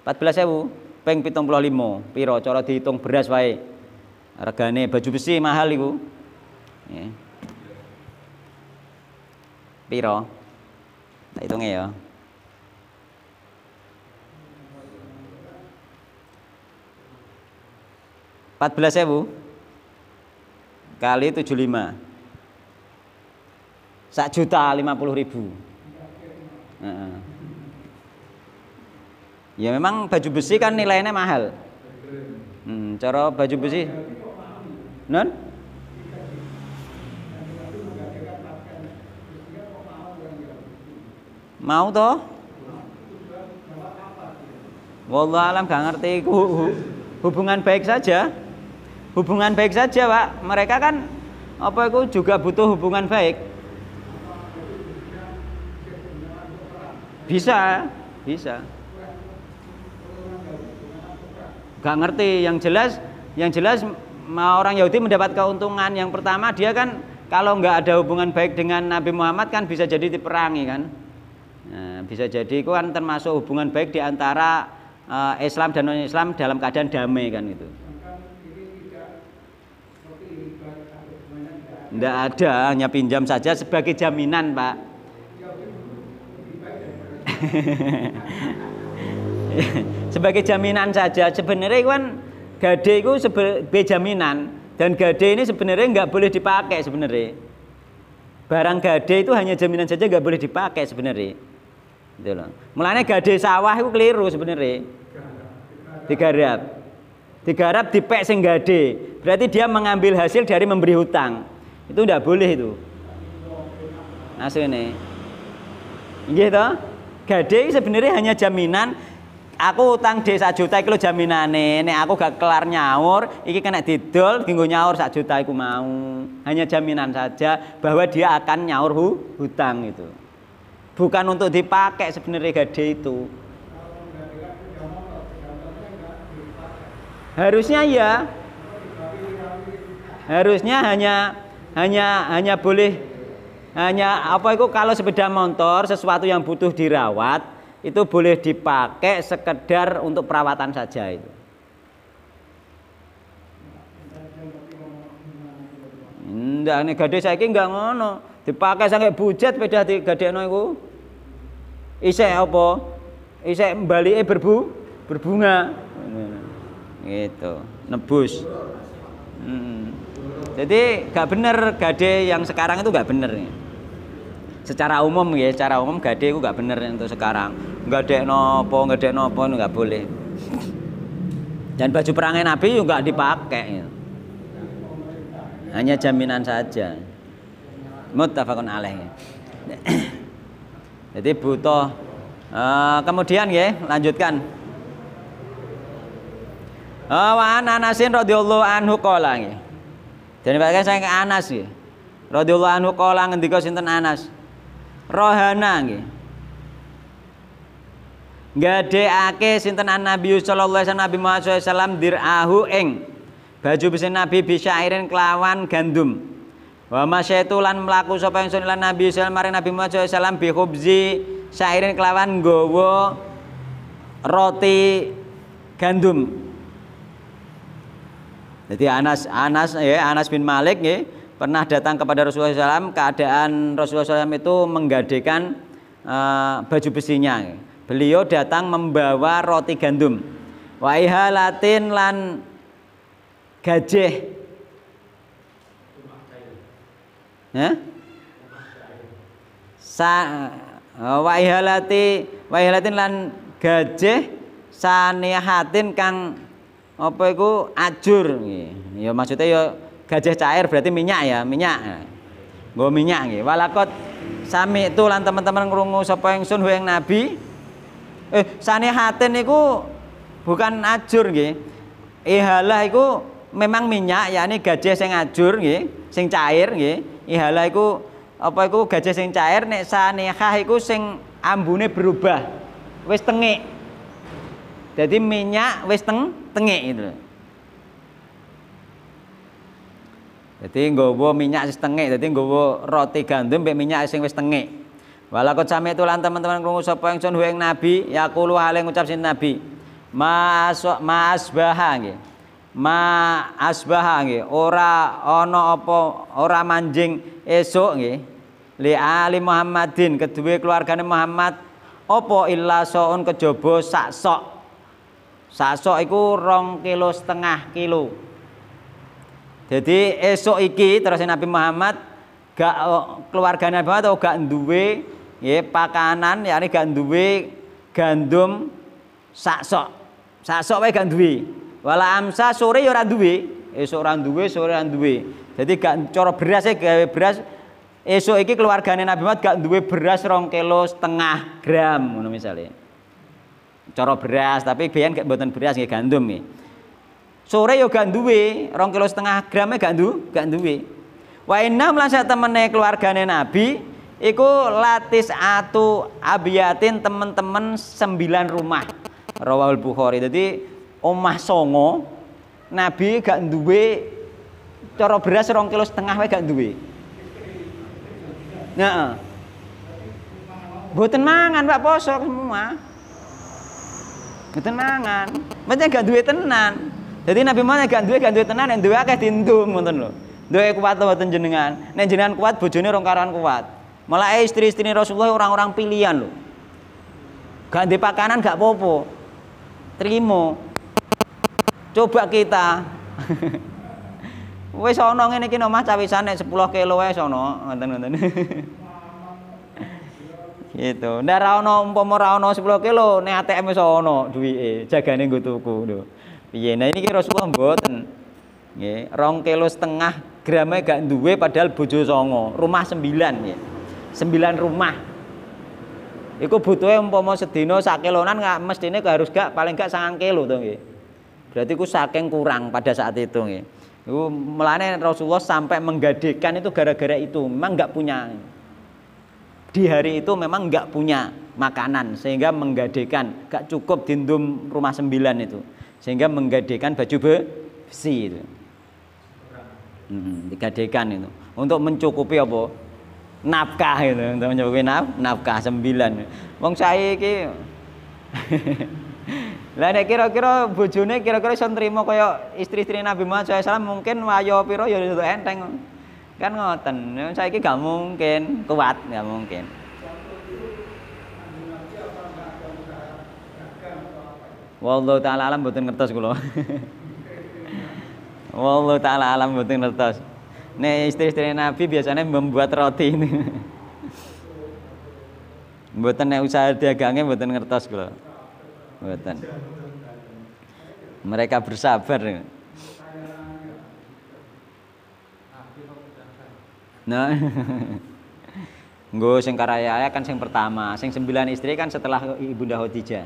Empat belas ya bu, peng pitung puluh lima piro corok dihitung beras wae regane baju besi mahal ibu. Piro? Tak hitung ya. Empat belas bu, kali tujuh lima. Sak juta lima puluh ribu. Ya memang baju besi kan nilainya mahal. Hmm, cara baju besi. Non? Mau toh? Wallah alam gak ngerti Hubungan baik saja. Hubungan baik saja, Pak. Mereka kan apa itu juga butuh hubungan baik. Bisa, bisa. Gak ngerti. Yang jelas, yang jelas orang Yahudi mendapat keuntungan. Yang pertama dia kan kalau nggak ada hubungan baik dengan Nabi Muhammad kan bisa jadi diperangi kan. Eh, bisa jadi itu kan termasuk hubungan baik di antara uh, Islam dan non Islam dalam keadaan damai kan itu Tidak ada, hanya pinjam saja sebagai jaminan pak. sebagai jaminan saja sebenarnya kan gade itu sebagai jaminan dan gade ini sebenarnya nggak boleh dipakai sebenarnya barang gade itu hanya jaminan saja nggak boleh dipakai sebenarnya Gitu loh. gade sawah itu keliru sebenarnya. Digarap. Digarap dipek sing gade. Berarti dia mengambil hasil dari memberi hutang. Itu tidak boleh itu. Asune. ini. gitu. Gade sebenarnya hanya jaminan aku utang desa sak juta kalau jaminan ini aku gak kelar nyaur iki kena didol dinggo nyaur satu juta aku mau hanya jaminan saja bahwa dia akan nyaur hu, hutang itu bukan untuk dipakai sebenarnya gede itu harusnya ya harusnya hanya hanya hanya boleh hanya apa itu kalau sepeda motor sesuatu yang butuh dirawat itu boleh dipakai sekedar untuk perawatan saja itu enggak ini gede saya nggak ngono dipakai sampai bujet sepeda di gede itu isek apa isek eh berbu berbunga gitu nebus hmm. jadi gak bener gade yang sekarang itu gak bener nih secara umum ya secara umum gade itu gak bener untuk sekarang gade nopo gade nopo nggak boleh dan baju perangai nabi juga dipakai ya. hanya jaminan saja mutafakun alaih jadi butuh uh, kemudian ya lanjutkan. Uh, wa Anasin radhiyallahu anhu qala Jadi pakai saya ke Anas ya. Radhiyallahu anhu qala ngendika sinten Anas. Rohana nggih. Gadheake sinten Nabi sallallahu alaihi wasallam Nabi Muhammad sallallahu alaihi wasallam dirahu ing baju besi Nabi bisa airin kelawan gandum Wa masyaitu lan mlaku sapa ingsun lan Nabi sallallahu alaihi Nabi Muhammad sallallahu alaihi wasallam bi khubzi sairin kelawan gowo roti gandum. Jadi Anas Anas ya Anas bin Malik ya pernah datang kepada Rasulullah SAW keadaan Rasulullah SAW itu menggadekan uh, eh, baju besinya. Beliau datang membawa roti gandum. wa latin lan gajeh sa oh, wa ihalati wa ihalatin lan gajih saniahatin kang apa iku ajur ya maksudnya ya gajah cair berarti minyak ya minyak gue minyak nggih walakot sami itu lan teman-teman ngrungu sapa sunhu yang nabi eh sanihatin iku bukan ajur nggih ihalah iku memang minyak yakni gajah sing ajur nggih sing cair nggih Ihala iku apa iku gajah sing cair nek sanekah iku sing ambune berubah. Wis tengik. Jadi minyak wis teng tengik itu. Jadi nggawa minyak wis tengik, jadi nggawa roti gandum mbek minyak sing wis tengik. Walakot itu tulan teman-teman krungu sapa yang huwing nabi ya yaqulu hale ngucap sin nabi. Mas masbaha nggih ma asbaha nggih ora ana apa ora manjing esuk nggih li ali Muhammadin kedua keluargane Muhammad apa illa saun kejaba sak sok sak sok iku rong kilo setengah kilo jadi esok iki terus Nabi Muhammad gak keluarga Muhammad atau gak duwe ya pakanan yakni gak duwe gandum sak sok sak sok wae gak duwe Wala amsa sore ya ora duwe, esuk ora duwe, sore orang duwe. Jadi gak cara beras ya gawe beras esuk iki keluargane Nabi Muhammad gak duwe beras rong kilo setengah gram ngono misalnya. Coro beras, tapi biyen gak mboten beras nggih gandum nggih. Sore ya gak duwe, rong kilo setengah gram e gak du, gak duwe. Wa inna lan sak temene keluargane Nabi iku latis atu abiyatin teman-teman sembilan rumah. Rawal Bukhari. Jadi omah songo Nabi gak duwe cara beras rong kilo setengah wae gak duwe. Nah, eh. buatan mangan pak poso semua. Buatan mangan, maksudnya gak duwe tenan. Jadi Nabi Muhammad gak duwe gak duwe tenan yang duwe akeh tindung ngoten lho. Duwe kuat buatan jenengan. Nek jenengan kuat bojone rong karuan kuat. Malah eh istri-istri Rasulullah orang-orang pilihan lho. Gak duwe pakanan gak popo. Terima. Coba kita. Wis ana ini iki nomah cawisan sana sepuluh kilo wis ana, ngoten-ngoten. gitu. Ndak ra ono umpama ra sepuluh 10 kilo, nek ATM wis ana duwike, jagane nggo tuku lho. iya Nah ini kira Rasulullah mboten. Nggih, 2 kilo setengah grame gak duwe padahal bojo songo, rumah sembilan ya sembilan rumah. Iku butuhnya umpama sedino sak kilonan nggak mestinya harus gak paling gak sangat kilo tuh ya. Berarti ku saking kurang pada saat itu nggih. Iku melane Rasulullah sampai menggadekan itu gara-gara itu, memang nggak punya. Di hari itu memang nggak punya makanan sehingga menggadekan, nggak cukup dindum rumah sembilan itu. Sehingga menggadekan baju besi itu. Hmm, digadekan itu untuk mencukupi apa? Nafkah itu, untuk mencukupi naf nafkah sembilan. Wong saya Lah nek kira-kira bojone kira-kira iso nrimo kaya istri-istri Nabi Muhammad SAW mungkin wayo piro ya itu enteng. Kan ngoten. Ya, saiki gak mungkin, kuat gak mungkin. Wallahu taala alam mboten ngertos kula. Wallahu taala alam mboten ngertos. Nek istri-istri Nabi biasanya membuat roti ini. mboten nek usaha dagange mboten ngertos kula. Betul. Mereka bersabar. Nah. Nggo sing karaya kan sing pertama, sing sembilan istri kan setelah Ibunda Khadijah.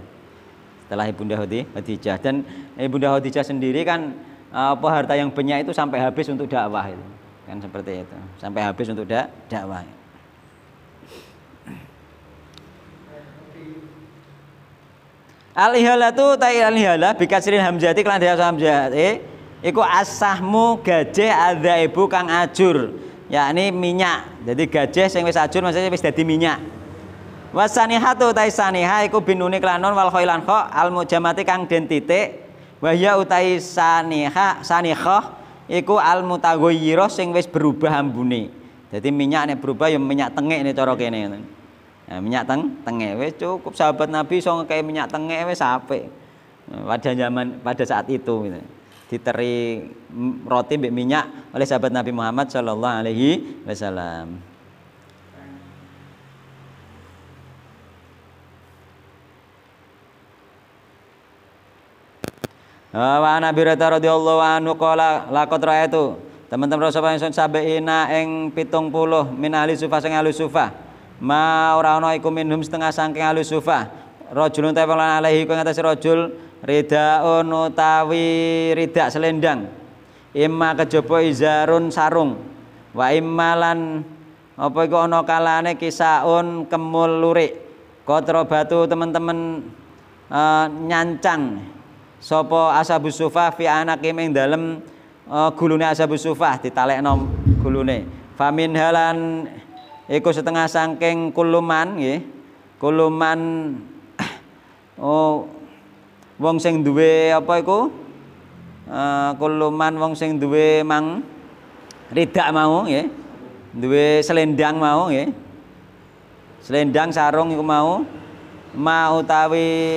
Setelah Ibunda Khadijah dan Ibunda Khadijah sendiri kan apa harta yang banyak itu sampai habis untuk dakwah itu. Kan seperti itu. Sampai habis untuk dak dakwah. tu tai alihala bikasirin hamzati kelan dia hamzati iku asahmu gaje ibu kang ajur yakni minyak. Jadi gaje yang wis ajur maksudnya wis jadi minyak. tu tai saniha iku binuni kelanon wal khailan kho al mujamati kang den titik wahya utai saniha saniha iku al mutaghayyira sing wis berubah ambune. Jadi minyak nek berubah ya minyak tengik nek cara kene Eh, minyak teng tengewe cukup sahabat Nabi so kayak minyak tengewe sampai Pada zaman pada saat itu gitu. Diteri roti bik minyak oleh sahabat Nabi Muhammad Shallallahu alaihi wasallam. Eh, wa Nabi Rata radhiyallahu anhu qala laqad itu teman-teman Rasulullah sabiina eng ing 70 min ahli sufah sing ahli sufah ma ora ana iku minhum setengah saking ahli sufah rajulun ta lan alaihi ku ngatas rajul ridaun utawi ridak selendang imma kejaba izarun sarung wa immalan apa iku ana kalane kisaun kemul lurik Kotro batu teman-teman uh, eh, nyancang Sopo ashabus sufah fi anaqim ing dalem uh, gulune ashabus sufah ditalekno gulune famin halan iku setengah sangking kuluman nggih kuluman oh wong sing duwe apa iku uh, kuluman wong sing duwe mang ridak mau nggih duwe selendang mau nggih selendang sarung iku mau ma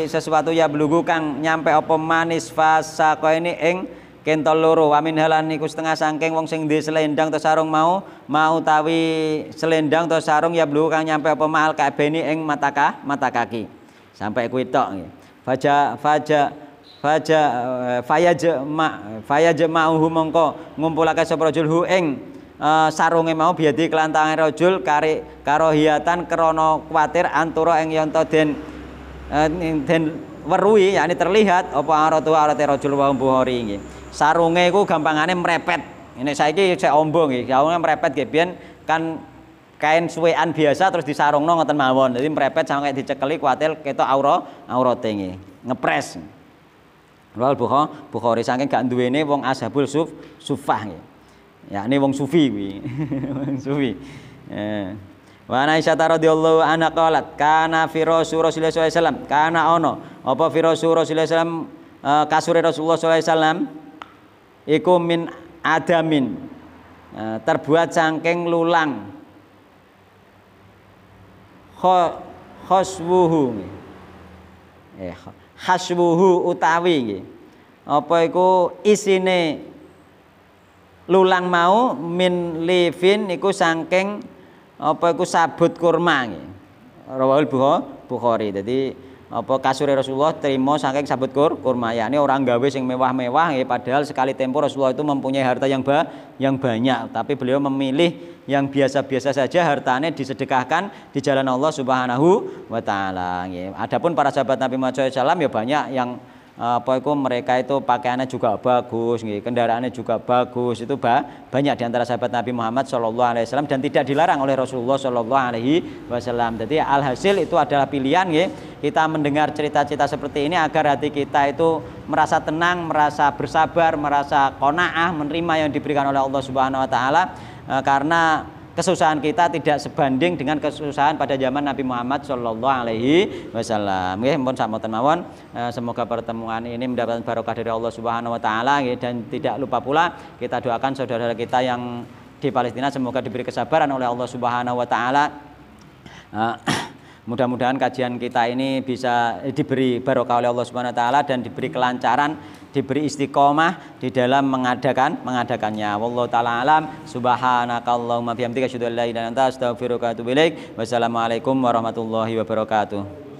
sesuatu ya belugu kang nyampe apa manis fasa kau ini eng kentol loro wamin halan niku setengah sangking wong sing di selendang atau sarung mau mau tawi selendang atau sarung ya belum kang nyampe apa mahal kabeni eng mata ka, mata kaki sampai kuitok, faja faja faja faja eh, jema faya jema uhu mongko ngumpulake sapa rajul hu ing Uh, sarunge mau biadi kelantangan rojul kari karohiatan krono kuatir anturo ing yonto den uh, den werui yakni terlihat apa aratu arate rojul wa buhori nggih sarunge iku gampangane merepet. Ini saya saiki saya ombong iki, sarunge merepet gebian kan kain suwean biasa terus disarungno ngoten mawon. Jadi mrepet sampe dicekeli kuatil ketok aura aurate nggih. Ngepres. Wal Bukhari, Bukhari saking gak ini wong ashabul suf sufah nggih. ini wong sufi kuwi. wong sufi. Eh. Wa ana Aisyah radhiyallahu anha qalat kana firasu Rasulullah sallallahu alaihi wasallam kana ono apa firasu Rasulullah sallallahu alaihi wasallam eh, kasure Rasulullah sallallahu alaihi wasallam iku min adamin eh, terbuat cangkeng lulang eh, khaswuhu eh haswuhu utawi nggih apa iku isine lulang mau min livin iku cangkeng apa iku sabut kurma nggih rawahul bukhari dadi apa kasure Rasulullah terima saking sabut kur kurma ya. Ini orang gawe sing mewah-mewah ya padahal sekali tempo Rasulullah itu mempunyai harta yang ba yang banyak tapi beliau memilih yang biasa-biasa saja hartanya disedekahkan di jalan Allah Subhanahu wa taala ya. Adapun para sahabat Nabi Muhammad SAW ya banyak yang apa itu mereka itu pakaiannya juga bagus, gitu. kendaraannya juga bagus. Itu banyak diantara sahabat Nabi Muhammad Shallallahu alaihi wasallam dan tidak dilarang oleh Rasulullah Shallallahu alaihi wasallam. Jadi alhasil itu adalah pilihan gitu. Kita mendengar cerita-cerita seperti ini agar hati kita itu merasa tenang, merasa bersabar, merasa konaah menerima yang diberikan oleh Allah Subhanahu wa taala eh, karena kesusahan kita tidak sebanding dengan kesusahan pada zaman Nabi Muhammad Shallallahu Alaihi Wasallam. Oke, mohon sama mawon. Eh, semoga pertemuan ini mendapatkan barokah dari Allah Subhanahu Wa Taala dan tidak lupa pula kita doakan saudara-saudara kita yang di Palestina semoga diberi kesabaran oleh Allah Subhanahu Wa Taala. Eh, mudah-mudahan kajian kita ini bisa eh, diberi barokah oleh Allah Subhanahu Wa Taala dan diberi kelancaran diberi istiqomah di dalam mengadakan mengadakannya. Wallahu taala alam. Subhanakallahumma bihamdika asyhadu an la ilaha illa anta astaghfiruka wa atubu ilaik. Wassalamualaikum warahmatullahi wabarakatuh.